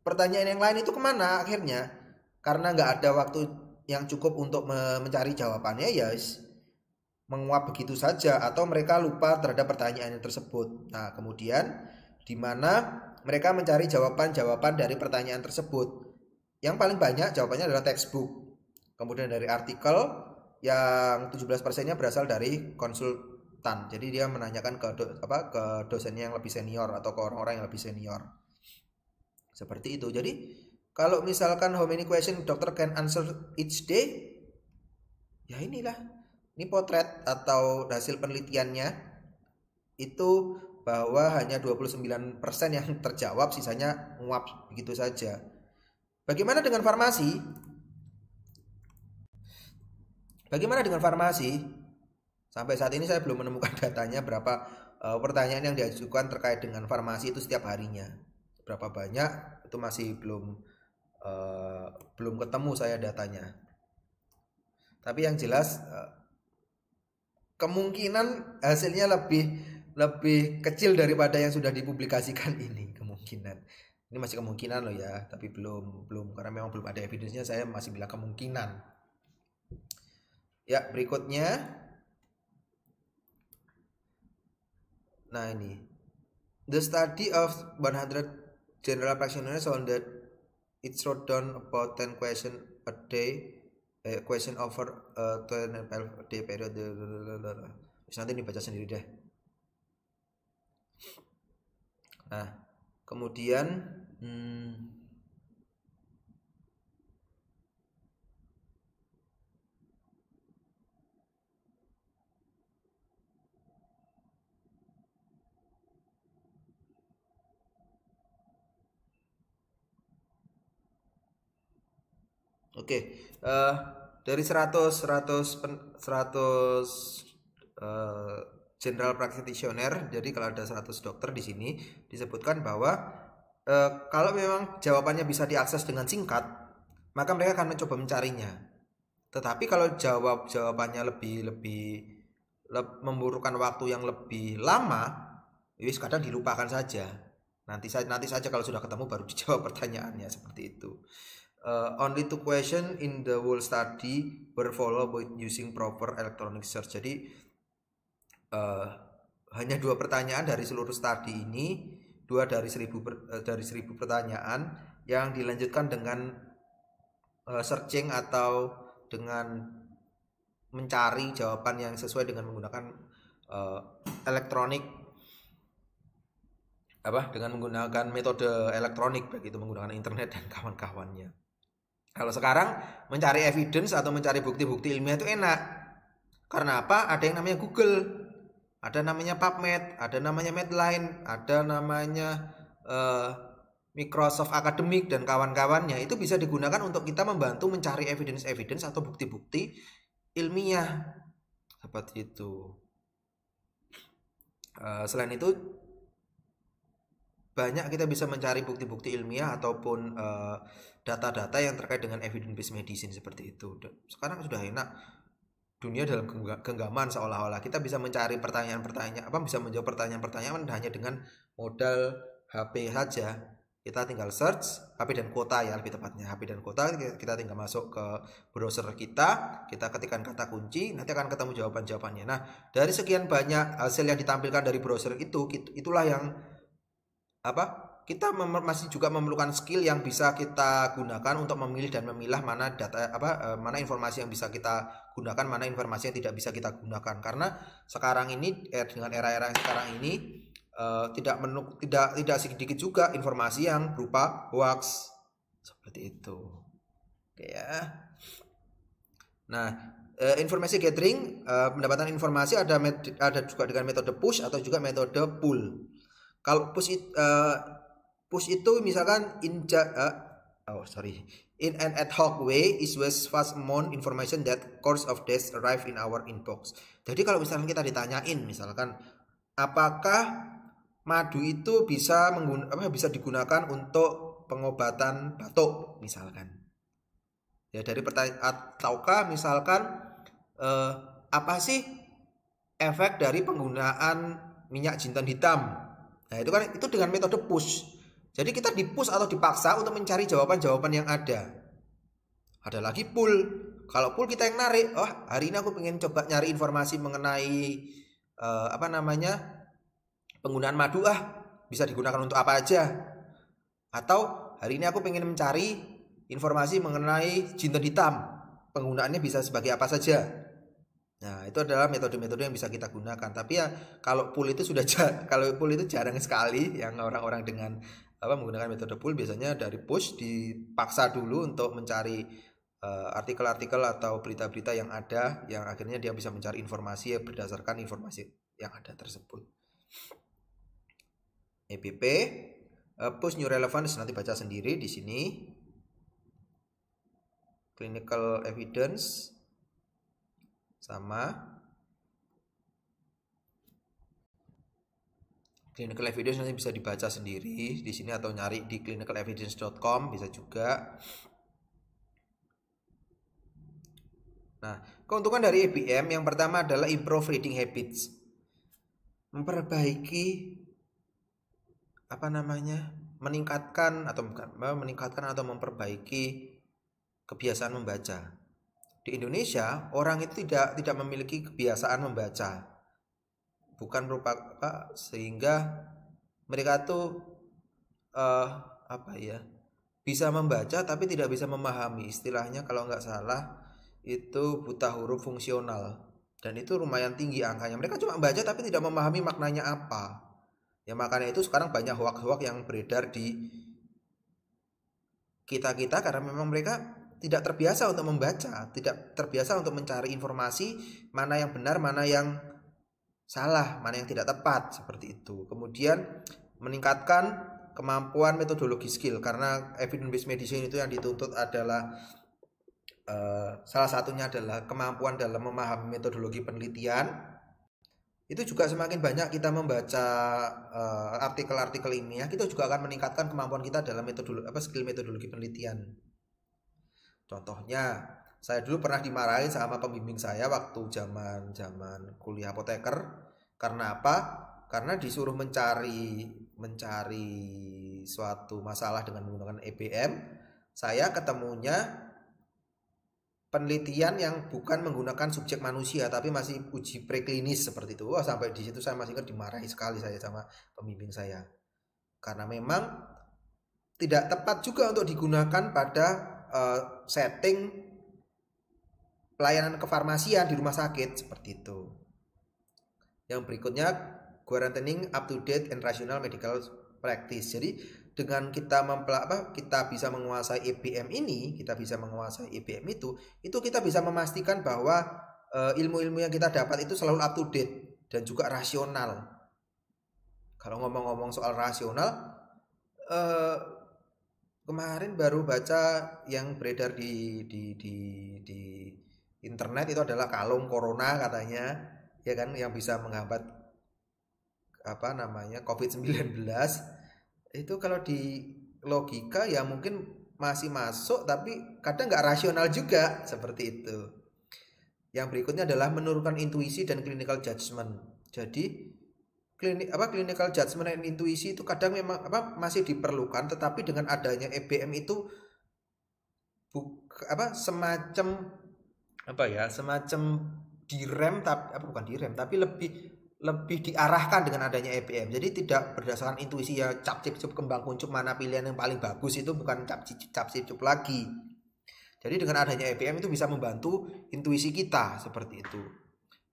Speaker 1: pertanyaan yang lain itu kemana akhirnya karena nggak ada waktu yang cukup untuk mencari jawabannya ya menguap begitu saja atau mereka lupa terhadap pertanyaan tersebut. Nah, kemudian di mana mereka mencari jawaban-jawaban dari pertanyaan tersebut. Yang paling banyak jawabannya adalah textbook. Kemudian dari artikel yang 17 persennya berasal dari konsultan. Jadi dia menanyakan ke apa ke dosennya yang lebih senior atau ke orang-orang yang lebih senior. Seperti itu. Jadi kalau misalkan how many question dokter can answer each day, ya inilah. Ini potret atau hasil penelitiannya itu bahwa hanya 29% yang terjawab, sisanya nguap begitu saja. Bagaimana dengan farmasi? Bagaimana dengan farmasi? Sampai saat ini saya belum menemukan datanya berapa eh, pertanyaan yang diajukan terkait dengan farmasi itu setiap harinya berapa banyak itu masih belum uh, belum ketemu saya datanya. Tapi yang jelas uh, kemungkinan hasilnya lebih lebih kecil daripada yang sudah dipublikasikan ini kemungkinan. Ini masih kemungkinan loh ya, tapi belum belum karena memang belum ada evidence-nya saya masih bilang kemungkinan. Ya, berikutnya Nah ini The study of 100 General practitioners on that it's wrote down about 10 question a day eh, question over uh, eh, 12 day period Terus nanti dibaca sendiri deh nah kemudian hmm, Oke, uh, dari 100 100 100 uh, general practitioner, jadi kalau ada 100 dokter di sini disebutkan bahwa uh, kalau memang jawabannya bisa diakses dengan singkat, maka mereka akan mencoba mencarinya. Tetapi kalau jawab jawabannya lebih lebih le membutuhkan waktu yang lebih lama, wis kadang dilupakan saja. Nanti saja nanti saja kalau sudah ketemu baru dijawab pertanyaannya seperti itu uh, only two question in the whole study were followed using proper electronic search. Jadi uh, hanya dua pertanyaan dari seluruh studi ini, dua dari seribu per, uh, dari seribu pertanyaan yang dilanjutkan dengan uh, searching atau dengan mencari jawaban yang sesuai dengan menggunakan uh, elektronik apa dengan menggunakan metode elektronik begitu menggunakan internet dan kawan-kawannya. Kalau sekarang mencari evidence atau mencari bukti-bukti ilmiah itu enak. Karena apa? Ada yang namanya Google, ada namanya PubMed, ada namanya Medline, ada namanya uh, Microsoft Academic dan kawan-kawannya. Itu bisa digunakan untuk kita membantu mencari evidence-evidence atau bukti-bukti ilmiah. Seperti itu. Uh, eh, selain itu banyak kita bisa mencari bukti-bukti ilmiah ataupun uh, data-data yang terkait dengan evidence based medicine seperti itu. Sekarang sudah enak dunia dalam genggaman seolah-olah kita bisa mencari pertanyaan-pertanyaan apa bisa menjawab pertanyaan-pertanyaan hanya dengan modal HP saja kita tinggal search HP dan kota ya lebih tepatnya HP dan kota kita tinggal masuk ke browser kita kita ketikkan kata kunci nanti akan ketemu jawaban jawabannya nah dari sekian banyak hasil yang ditampilkan dari browser itu itulah yang apa kita masih juga memerlukan skill yang bisa kita gunakan untuk memilih dan memilah mana data apa eh, mana informasi yang bisa kita gunakan mana informasi yang tidak bisa kita gunakan karena sekarang ini eh, dengan era-era yang sekarang ini eh, tidak menu, tidak tidak sedikit juga informasi yang berupa hoax seperti itu oke ya nah informasi gathering pendapatan informasi ada ada juga dengan metode push atau juga metode pull kalau push it, uh, Push itu misalkan in uh, oh sorry in an ad hoc way is was fast amount information that course of death arrive in our inbox. Jadi kalau misalkan kita ditanyain misalkan apakah madu itu bisa apa bisa digunakan untuk pengobatan batuk misalkan. Ya dari pertanyaan ataukah misalkan uh, apa sih efek dari penggunaan minyak jintan hitam? Nah itu kan itu dengan metode push jadi kita dipus atau dipaksa untuk mencari jawaban-jawaban yang ada. Ada lagi pool. Kalau pool kita yang narik, oh hari ini aku pengen coba nyari informasi mengenai eh, apa namanya penggunaan madu ah bisa digunakan untuk apa aja. Atau hari ini aku pengen mencari informasi mengenai jinten hitam penggunaannya bisa sebagai apa saja. Nah, itu adalah metode-metode yang bisa kita gunakan. Tapi ya kalau pool itu sudah kalau pool itu jarang sekali yang orang-orang dengan apa menggunakan metode pull biasanya dari push dipaksa dulu untuk mencari eh, artikel-artikel uh, atau berita-berita yang ada yang akhirnya dia bisa mencari informasi ya berdasarkan informasi yang ada tersebut. EPP uh, eh, push new relevance nanti baca sendiri di sini. Clinical evidence sama clinical evidence nanti bisa dibaca sendiri di sini atau nyari di clinicalevidence.com bisa juga Nah, keuntungan dari EBM yang pertama adalah improve reading habits. Memperbaiki apa namanya? meningkatkan atau bukan eh, meningkatkan atau memperbaiki kebiasaan membaca. Di Indonesia, orang itu tidak tidak memiliki kebiasaan membaca bukan merupakan apa sehingga mereka tuh uh, apa ya bisa membaca tapi tidak bisa memahami istilahnya kalau nggak salah itu buta huruf fungsional dan itu lumayan tinggi angkanya mereka cuma membaca tapi tidak memahami maknanya apa ya makanya itu sekarang banyak hoax-hoax yang beredar di kita kita karena memang mereka tidak terbiasa untuk membaca tidak terbiasa untuk mencari informasi mana yang benar mana yang salah, mana yang tidak tepat seperti itu. Kemudian meningkatkan kemampuan metodologi skill karena evidence based medicine itu yang dituntut adalah uh, salah satunya adalah kemampuan dalam memahami metodologi penelitian. Itu juga semakin banyak kita membaca eh, artikel-artikel uh, ini ya, kita juga akan meningkatkan kemampuan kita dalam metodologi apa skill metodologi penelitian. Contohnya saya dulu pernah dimarahin sama pembimbing saya waktu zaman zaman kuliah apoteker karena apa karena disuruh mencari mencari suatu masalah dengan menggunakan EBM saya ketemunya penelitian yang bukan menggunakan subjek manusia tapi masih uji preklinis seperti itu wah sampai di situ saya masih ingat dimarahi sekali saya sama pembimbing saya karena memang tidak tepat juga untuk digunakan pada uh, setting pelayanan kefarmasian di rumah sakit seperti itu. Yang berikutnya quarantining up to date and rational medical practice. Jadi dengan kita mempelak apa kita bisa menguasai EBM ini, kita bisa menguasai EBM itu, itu kita bisa memastikan bahwa eh, ilmu-ilmu yang kita dapat itu selalu up to date dan juga rasional. Kalau ngomong-ngomong soal rasional, eh, kemarin baru baca yang beredar di di di di internet itu adalah kalung corona katanya ya kan yang bisa menghambat apa namanya COVID-19 itu kalau di logika ya mungkin masih masuk tapi kadang nggak rasional juga seperti itu. Yang berikutnya adalah menurunkan intuisi dan clinical judgment. Jadi klinik apa clinical judgment dan intuisi itu kadang memang apa masih diperlukan tetapi dengan adanya EBM itu buk, apa semacam apa ya semacam direm tapi apa bukan direm tapi lebih lebih diarahkan dengan adanya EPM. Jadi tidak berdasarkan intuisi ya cap cip cup kembang kuncup mana pilihan yang paling bagus itu bukan cap cip cap cip cup lagi.
Speaker 2: Jadi dengan adanya
Speaker 1: EPM itu bisa membantu intuisi kita seperti itu.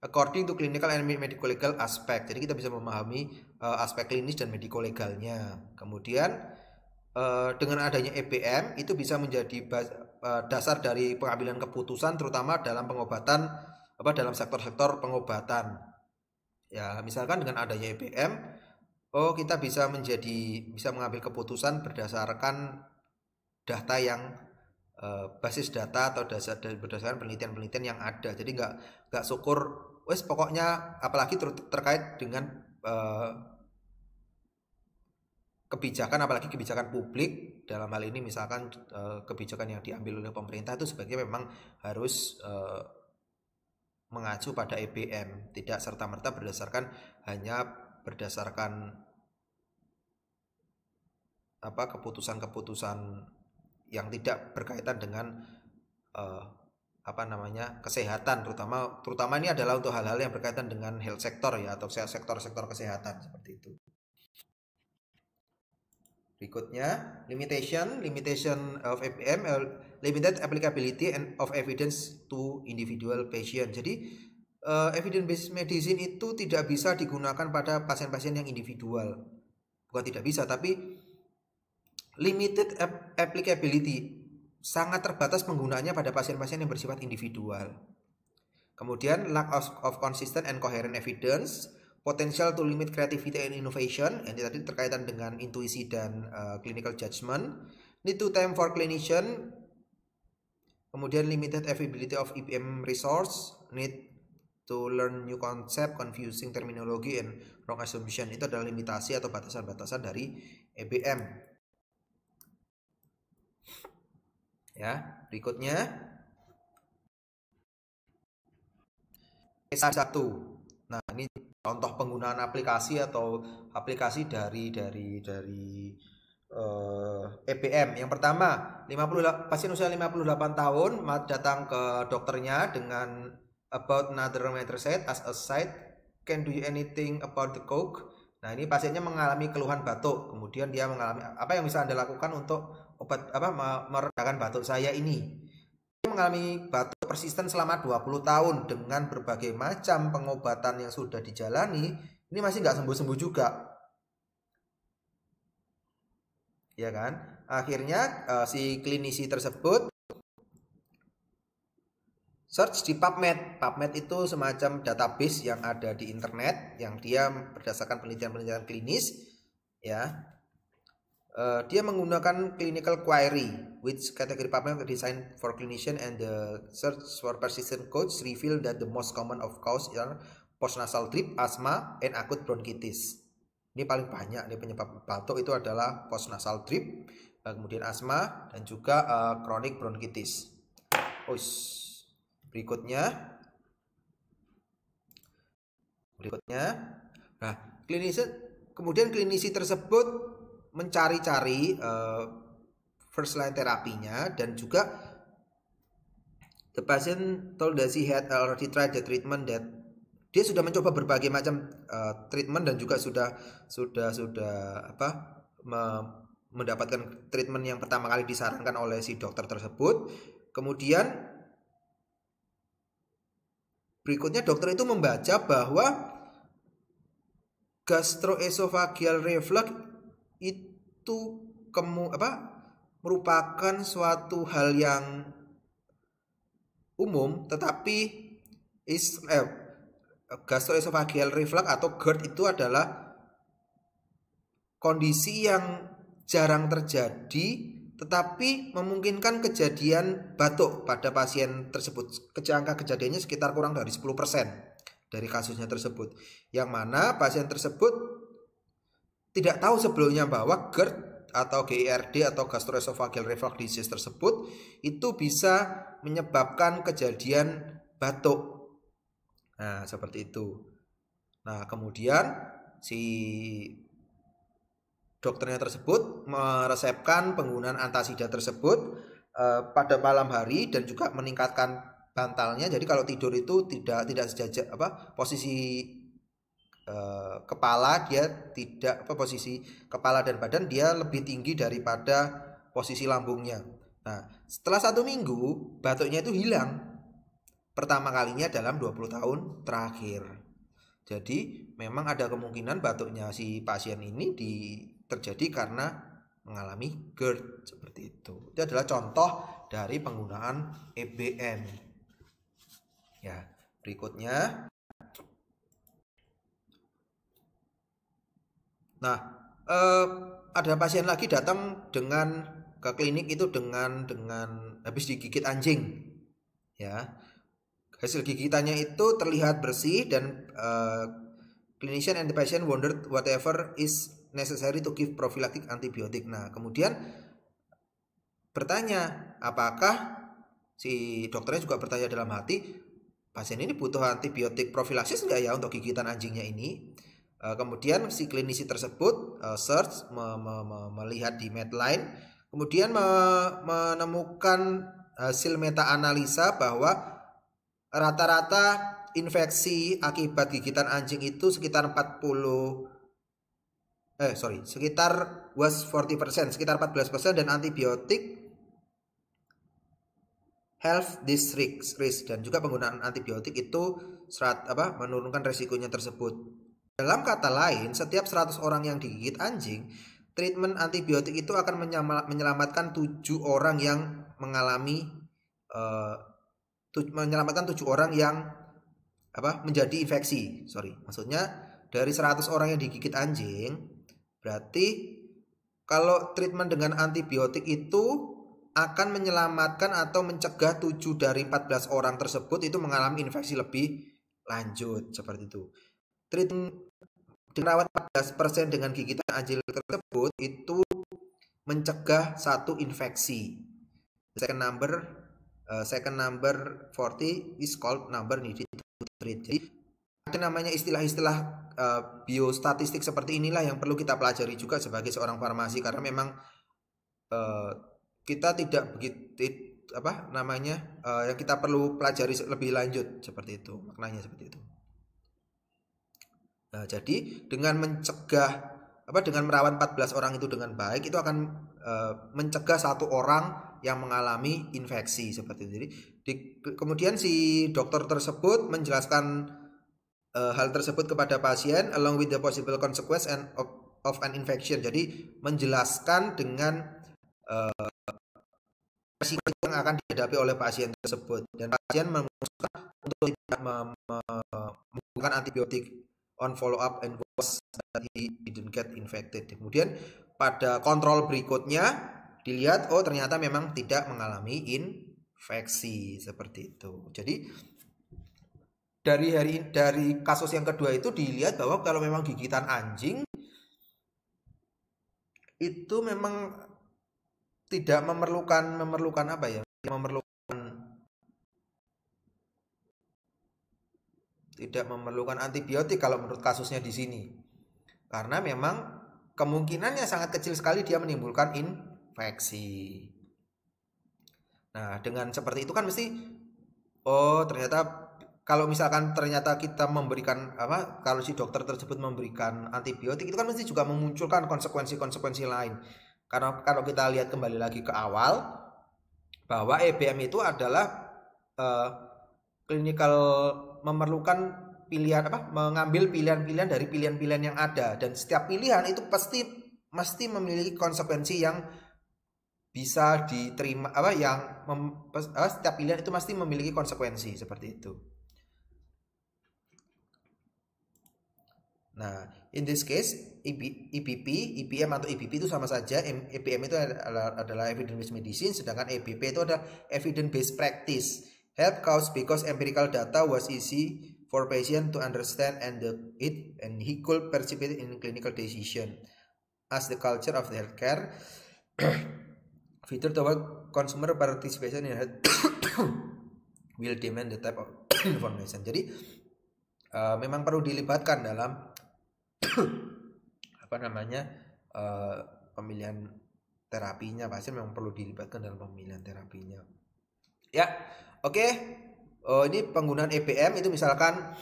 Speaker 1: According to clinical and medical legal aspect. Jadi kita bisa memahami uh, aspek klinis dan medical legalnya. Kemudian uh, dengan adanya EPM itu bisa menjadi Eh, dasar dari pengambilan keputusan terutama dalam pengobatan apa dalam sektor-sektor pengobatan. Ya, misalkan dengan adanya IPM, e oh kita bisa menjadi bisa mengambil keputusan berdasarkan data yang eh, basis data atau dasar dari berdasarkan penelitian-penelitian yang ada. Jadi nggak nggak syukur wes pokoknya apalagi ter, terkait dengan eh, kebijakan apalagi kebijakan publik dalam hal ini misalkan e, kebijakan yang diambil oleh pemerintah itu sebaiknya memang harus e, mengacu pada EBM tidak serta merta berdasarkan hanya berdasarkan apa keputusan-keputusan yang tidak berkaitan dengan e, apa namanya kesehatan terutama terutama ini adalah untuk hal-hal yang berkaitan dengan health sector ya atau sektor-sektor kesehatan seperti itu. Berikutnya, limitation, limitation of APM, eh, limited applicability and of evidence to individual patient. Jadi, uh, eh, evidence based medicine itu tidak bisa digunakan pada pasien-pasien yang individual. Bukan tidak bisa, tapi limited applicability sangat terbatas penggunaannya pada pasien-pasien yang bersifat individual. Kemudian lack of, of consistent and coherent evidence Potential to Limit Creativity and Innovation ini tadi terkaitan dengan intuisi dan uh, clinical judgment need to time for clinician kemudian limited availability of EPM resource need to learn new concept confusing terminology and wrong assumption itu adalah limitasi atau batasan-batasan dari EBM ya berikutnya S1 Nah, ini contoh penggunaan aplikasi atau aplikasi dari dari dari uh, eh, EPM. Yang pertama, 50 pasien usia 58 tahun datang ke dokternya dengan about another matter set as a site can do anything about the coke. Nah, ini pasiennya mengalami keluhan batuk. Kemudian dia mengalami apa yang bisa Anda lakukan untuk obat apa meredakan batuk saya ini? mengalami batuk persisten selama 20 tahun dengan berbagai macam pengobatan yang sudah dijalani, ini masih nggak sembuh-sembuh juga. Ya kan? Akhirnya eh, si klinisi tersebut search di PubMed. PubMed itu semacam database yang ada di internet yang dia berdasarkan penelitian-penelitian klinis ya uh, dia menggunakan clinical query which category PubMed designed for clinician and the search for persistent codes reveal that the most common of cause are postnasal drip, asma, and acute bronchitis. Ini paling banyak nih penyebab batuk itu adalah postnasal drip, eh, kemudian asma dan juga uh, chronic bronchitis. Ois. Berikutnya berikutnya nah klinisi kemudian klinisi tersebut mencari-cari uh, first line terapinya dan juga the patient told that he had already tried the treatment that dia sudah mencoba berbagai macam uh, treatment dan juga sudah sudah sudah apa me, mendapatkan treatment yang pertama kali disarankan oleh si dokter tersebut. Kemudian berikutnya dokter itu membaca bahwa gastroesophageal reflux itu kemu apa merupakan suatu hal yang umum tetapi is, eh, gastroesophageal reflux atau GERD itu adalah kondisi yang jarang terjadi tetapi memungkinkan kejadian batuk pada pasien tersebut. Angka kejadiannya sekitar kurang dari 10% dari kasusnya tersebut. Yang mana pasien tersebut tidak tahu sebelumnya bahwa GERD atau GERD atau gastroesophageal reflux disease tersebut itu bisa menyebabkan kejadian batuk. Nah, seperti itu. Nah, kemudian si dokternya tersebut meresepkan penggunaan antasida tersebut eh, pada malam hari dan juga meningkatkan bantalnya. Jadi kalau tidur itu tidak tidak sejajar apa posisi Eh, kepala dia tidak apa posisi kepala dan badan dia lebih tinggi daripada posisi lambungnya. Nah, setelah satu minggu batuknya itu hilang pertama kalinya dalam 20 tahun terakhir. Jadi memang ada kemungkinan batuknya si pasien ini di, terjadi karena mengalami GERD seperti itu. Itu adalah contoh dari penggunaan EBM. Ya, berikutnya Nah, eh, ada pasien lagi datang dengan ke klinik itu dengan dengan habis digigit anjing. Ya. Hasil gigitannya itu terlihat bersih dan eh, clinician and the patient wondered whatever is necessary to give prophylactic antibiotic. Nah, kemudian bertanya apakah si dokternya juga bertanya dalam hati pasien ini butuh antibiotik profilaksis enggak ya untuk gigitan anjingnya ini Eh, kemudian si klinisi tersebut eh, search me me me melihat di Medline kemudian me menemukan hasil meta analisa bahwa rata-rata infeksi akibat gigitan anjing itu sekitar 40 eh sorry sekitar was 40% sekitar 14% dan antibiotik health district risk dan juga penggunaan antibiotik itu serat apa menurunkan resikonya tersebut dalam kata lain, setiap 100 orang yang digigit anjing, treatment antibiotik itu akan menyelamatkan 7 orang yang mengalami uh, menyelamatkan 7 orang yang apa menjadi infeksi. Sorry, maksudnya dari 100 orang yang digigit anjing, berarti kalau treatment dengan antibiotik itu akan menyelamatkan atau mencegah 7 dari 14 orang tersebut itu mengalami infeksi lebih lanjut seperti itu. Treatment dengan 14% dengan gigitan anjir tersebut itu mencegah satu infeksi. Second number uh, second number 40 is called number needed to treat. Jadi ada namanya istilah-istilah uh, biostatistik seperti inilah yang perlu kita pelajari juga sebagai seorang farmasi karena memang uh, kita tidak begitu apa namanya uh, yang kita perlu pelajari lebih lanjut seperti itu maknanya seperti itu. Nah, jadi dengan mencegah apa dengan merawat 14 orang itu dengan baik itu akan e, mencegah satu orang yang mengalami infeksi seperti itu. Jadi di, kemudian si dokter tersebut menjelaskan e, hal tersebut kepada pasien along with the possible consequence and of, of an infection. Jadi menjelaskan dengan e, resiko yang akan dihadapi oleh pasien tersebut dan pasien memutuskan untuk tidak menggunakan antibiotik on follow up and was that he didn't get infected. Kemudian pada kontrol berikutnya dilihat oh ternyata memang tidak mengalami infeksi seperti itu. Jadi dari hari dari kasus yang kedua itu dilihat bahwa kalau memang gigitan anjing itu memang tidak memerlukan memerlukan apa ya? memerlukan tidak memerlukan antibiotik kalau menurut kasusnya di sini. Karena memang kemungkinannya sangat kecil sekali dia menimbulkan infeksi. Nah, dengan seperti itu kan mesti oh, ternyata kalau misalkan ternyata kita memberikan apa kalau si dokter tersebut memberikan antibiotik itu kan mesti juga memunculkan konsekuensi-konsekuensi lain. Karena kalau kita lihat kembali lagi ke awal bahwa EBM itu adalah uh, clinical memerlukan pilihan apa mengambil pilihan-pilihan dari pilihan-pilihan yang ada dan setiap pilihan itu pasti mesti memiliki konsekuensi yang bisa diterima apa yang mem, setiap pilihan itu pasti memiliki konsekuensi seperti itu. Nah, in this case EBP EPM e atau EBP itu sama saja. EPM e itu adalah, adalah evidence based medicine, sedangkan EBP itu ada evidence based practice Help cause because empirical data was easy for patient to understand and the, it and he could participate in clinical decision. As the culture of the healthcare feature toward consumer participation in health will demand the type of information. Jadi uh, memang perlu dilibatkan dalam apa namanya uh, pemilihan terapinya pasien memang perlu dilibatkan dalam pemilihan terapinya. Ya, Oke, okay? oh, ini penggunaan EBM itu misalkan,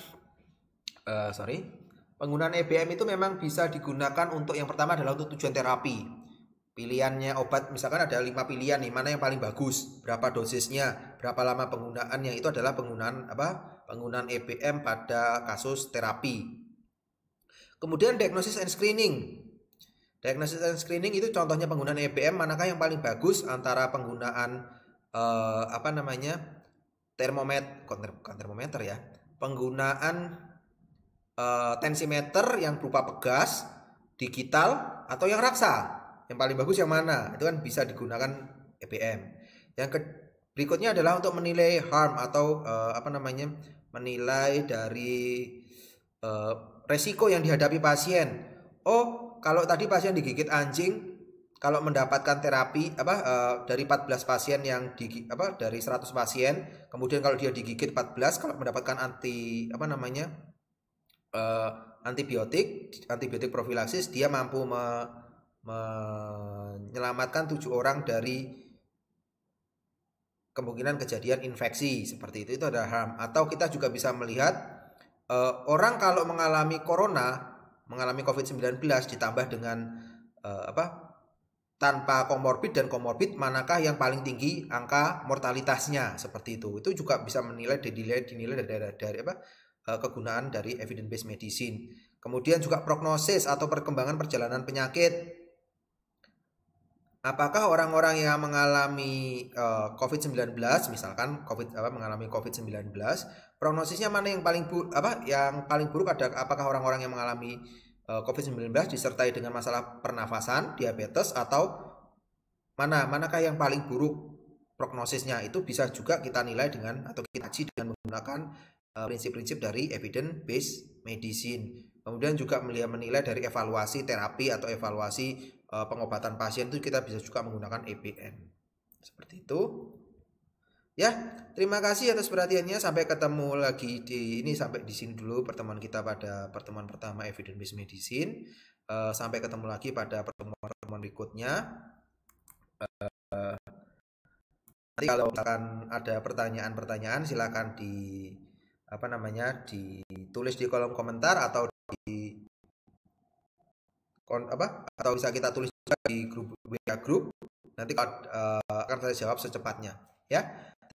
Speaker 1: uh, sorry, penggunaan EBM itu memang bisa digunakan untuk yang pertama adalah untuk tujuan terapi. Pilihannya obat misalkan ada lima pilihan nih, mana yang paling bagus, berapa dosisnya, berapa lama penggunaannya itu adalah penggunaan apa? Penggunaan EBM pada kasus terapi. Kemudian diagnosis and screening. Diagnosis and screening itu contohnya penggunaan EBM manakah yang paling bagus antara penggunaan eh, apa namanya termometer bukan termometer ya penggunaan uh, tensimeter yang berupa pegas digital atau yang raksa yang paling bagus yang mana itu kan bisa digunakan EPM. yang ke berikutnya adalah untuk menilai harm atau uh, apa namanya menilai dari uh, resiko yang dihadapi pasien oh kalau tadi pasien digigit anjing kalau mendapatkan terapi apa uh, dari 14 pasien yang di apa dari 100 pasien kemudian kalau dia digigit 14 kalau mendapatkan anti apa namanya uh, antibiotik antibiotik profilaksis dia mampu me, menyelamatkan tujuh orang dari kemungkinan kejadian infeksi seperti itu itu adalah HAM atau kita juga bisa melihat uh, orang kalau mengalami corona mengalami COVID-19 ditambah dengan apa tanpa komorbid dan komorbid manakah yang paling tinggi angka mortalitasnya seperti itu itu juga bisa menilai dinilai dinilai dari, dari, dari apa eh, kegunaan dari evidence based medicine kemudian juga prognosis atau perkembangan perjalanan penyakit apakah orang-orang yang mengalami uh, eh, COVID-19 misalkan COVID apa mengalami COVID-19 prognosisnya mana yang paling bu, apa yang paling buruk ada apakah orang-orang yang mengalami Eh, COVID-19 disertai dengan masalah pernafasan, diabetes atau mana manakah yang paling buruk prognosisnya itu bisa juga kita nilai dengan atau kita cek dengan menggunakan eh, prinsip-prinsip dari evidence based medicine. Kemudian juga melihat menilai dari evaluasi terapi atau evaluasi eh, pengobatan pasien itu kita bisa juga menggunakan EBM. Seperti itu. Ya, terima kasih atas perhatiannya. Sampai ketemu lagi di ini sampai di sini dulu pertemuan kita pada pertemuan pertama evidence based medicine. Uh, sampai ketemu lagi pada pertemuan-pertemuan berikutnya. Uh, nanti kalau akan ada pertanyaan-pertanyaan silakan di apa namanya ditulis di kolom komentar atau di kon, apa atau bisa kita tulis di grup WA grup nanti uh, akan saya jawab secepatnya ya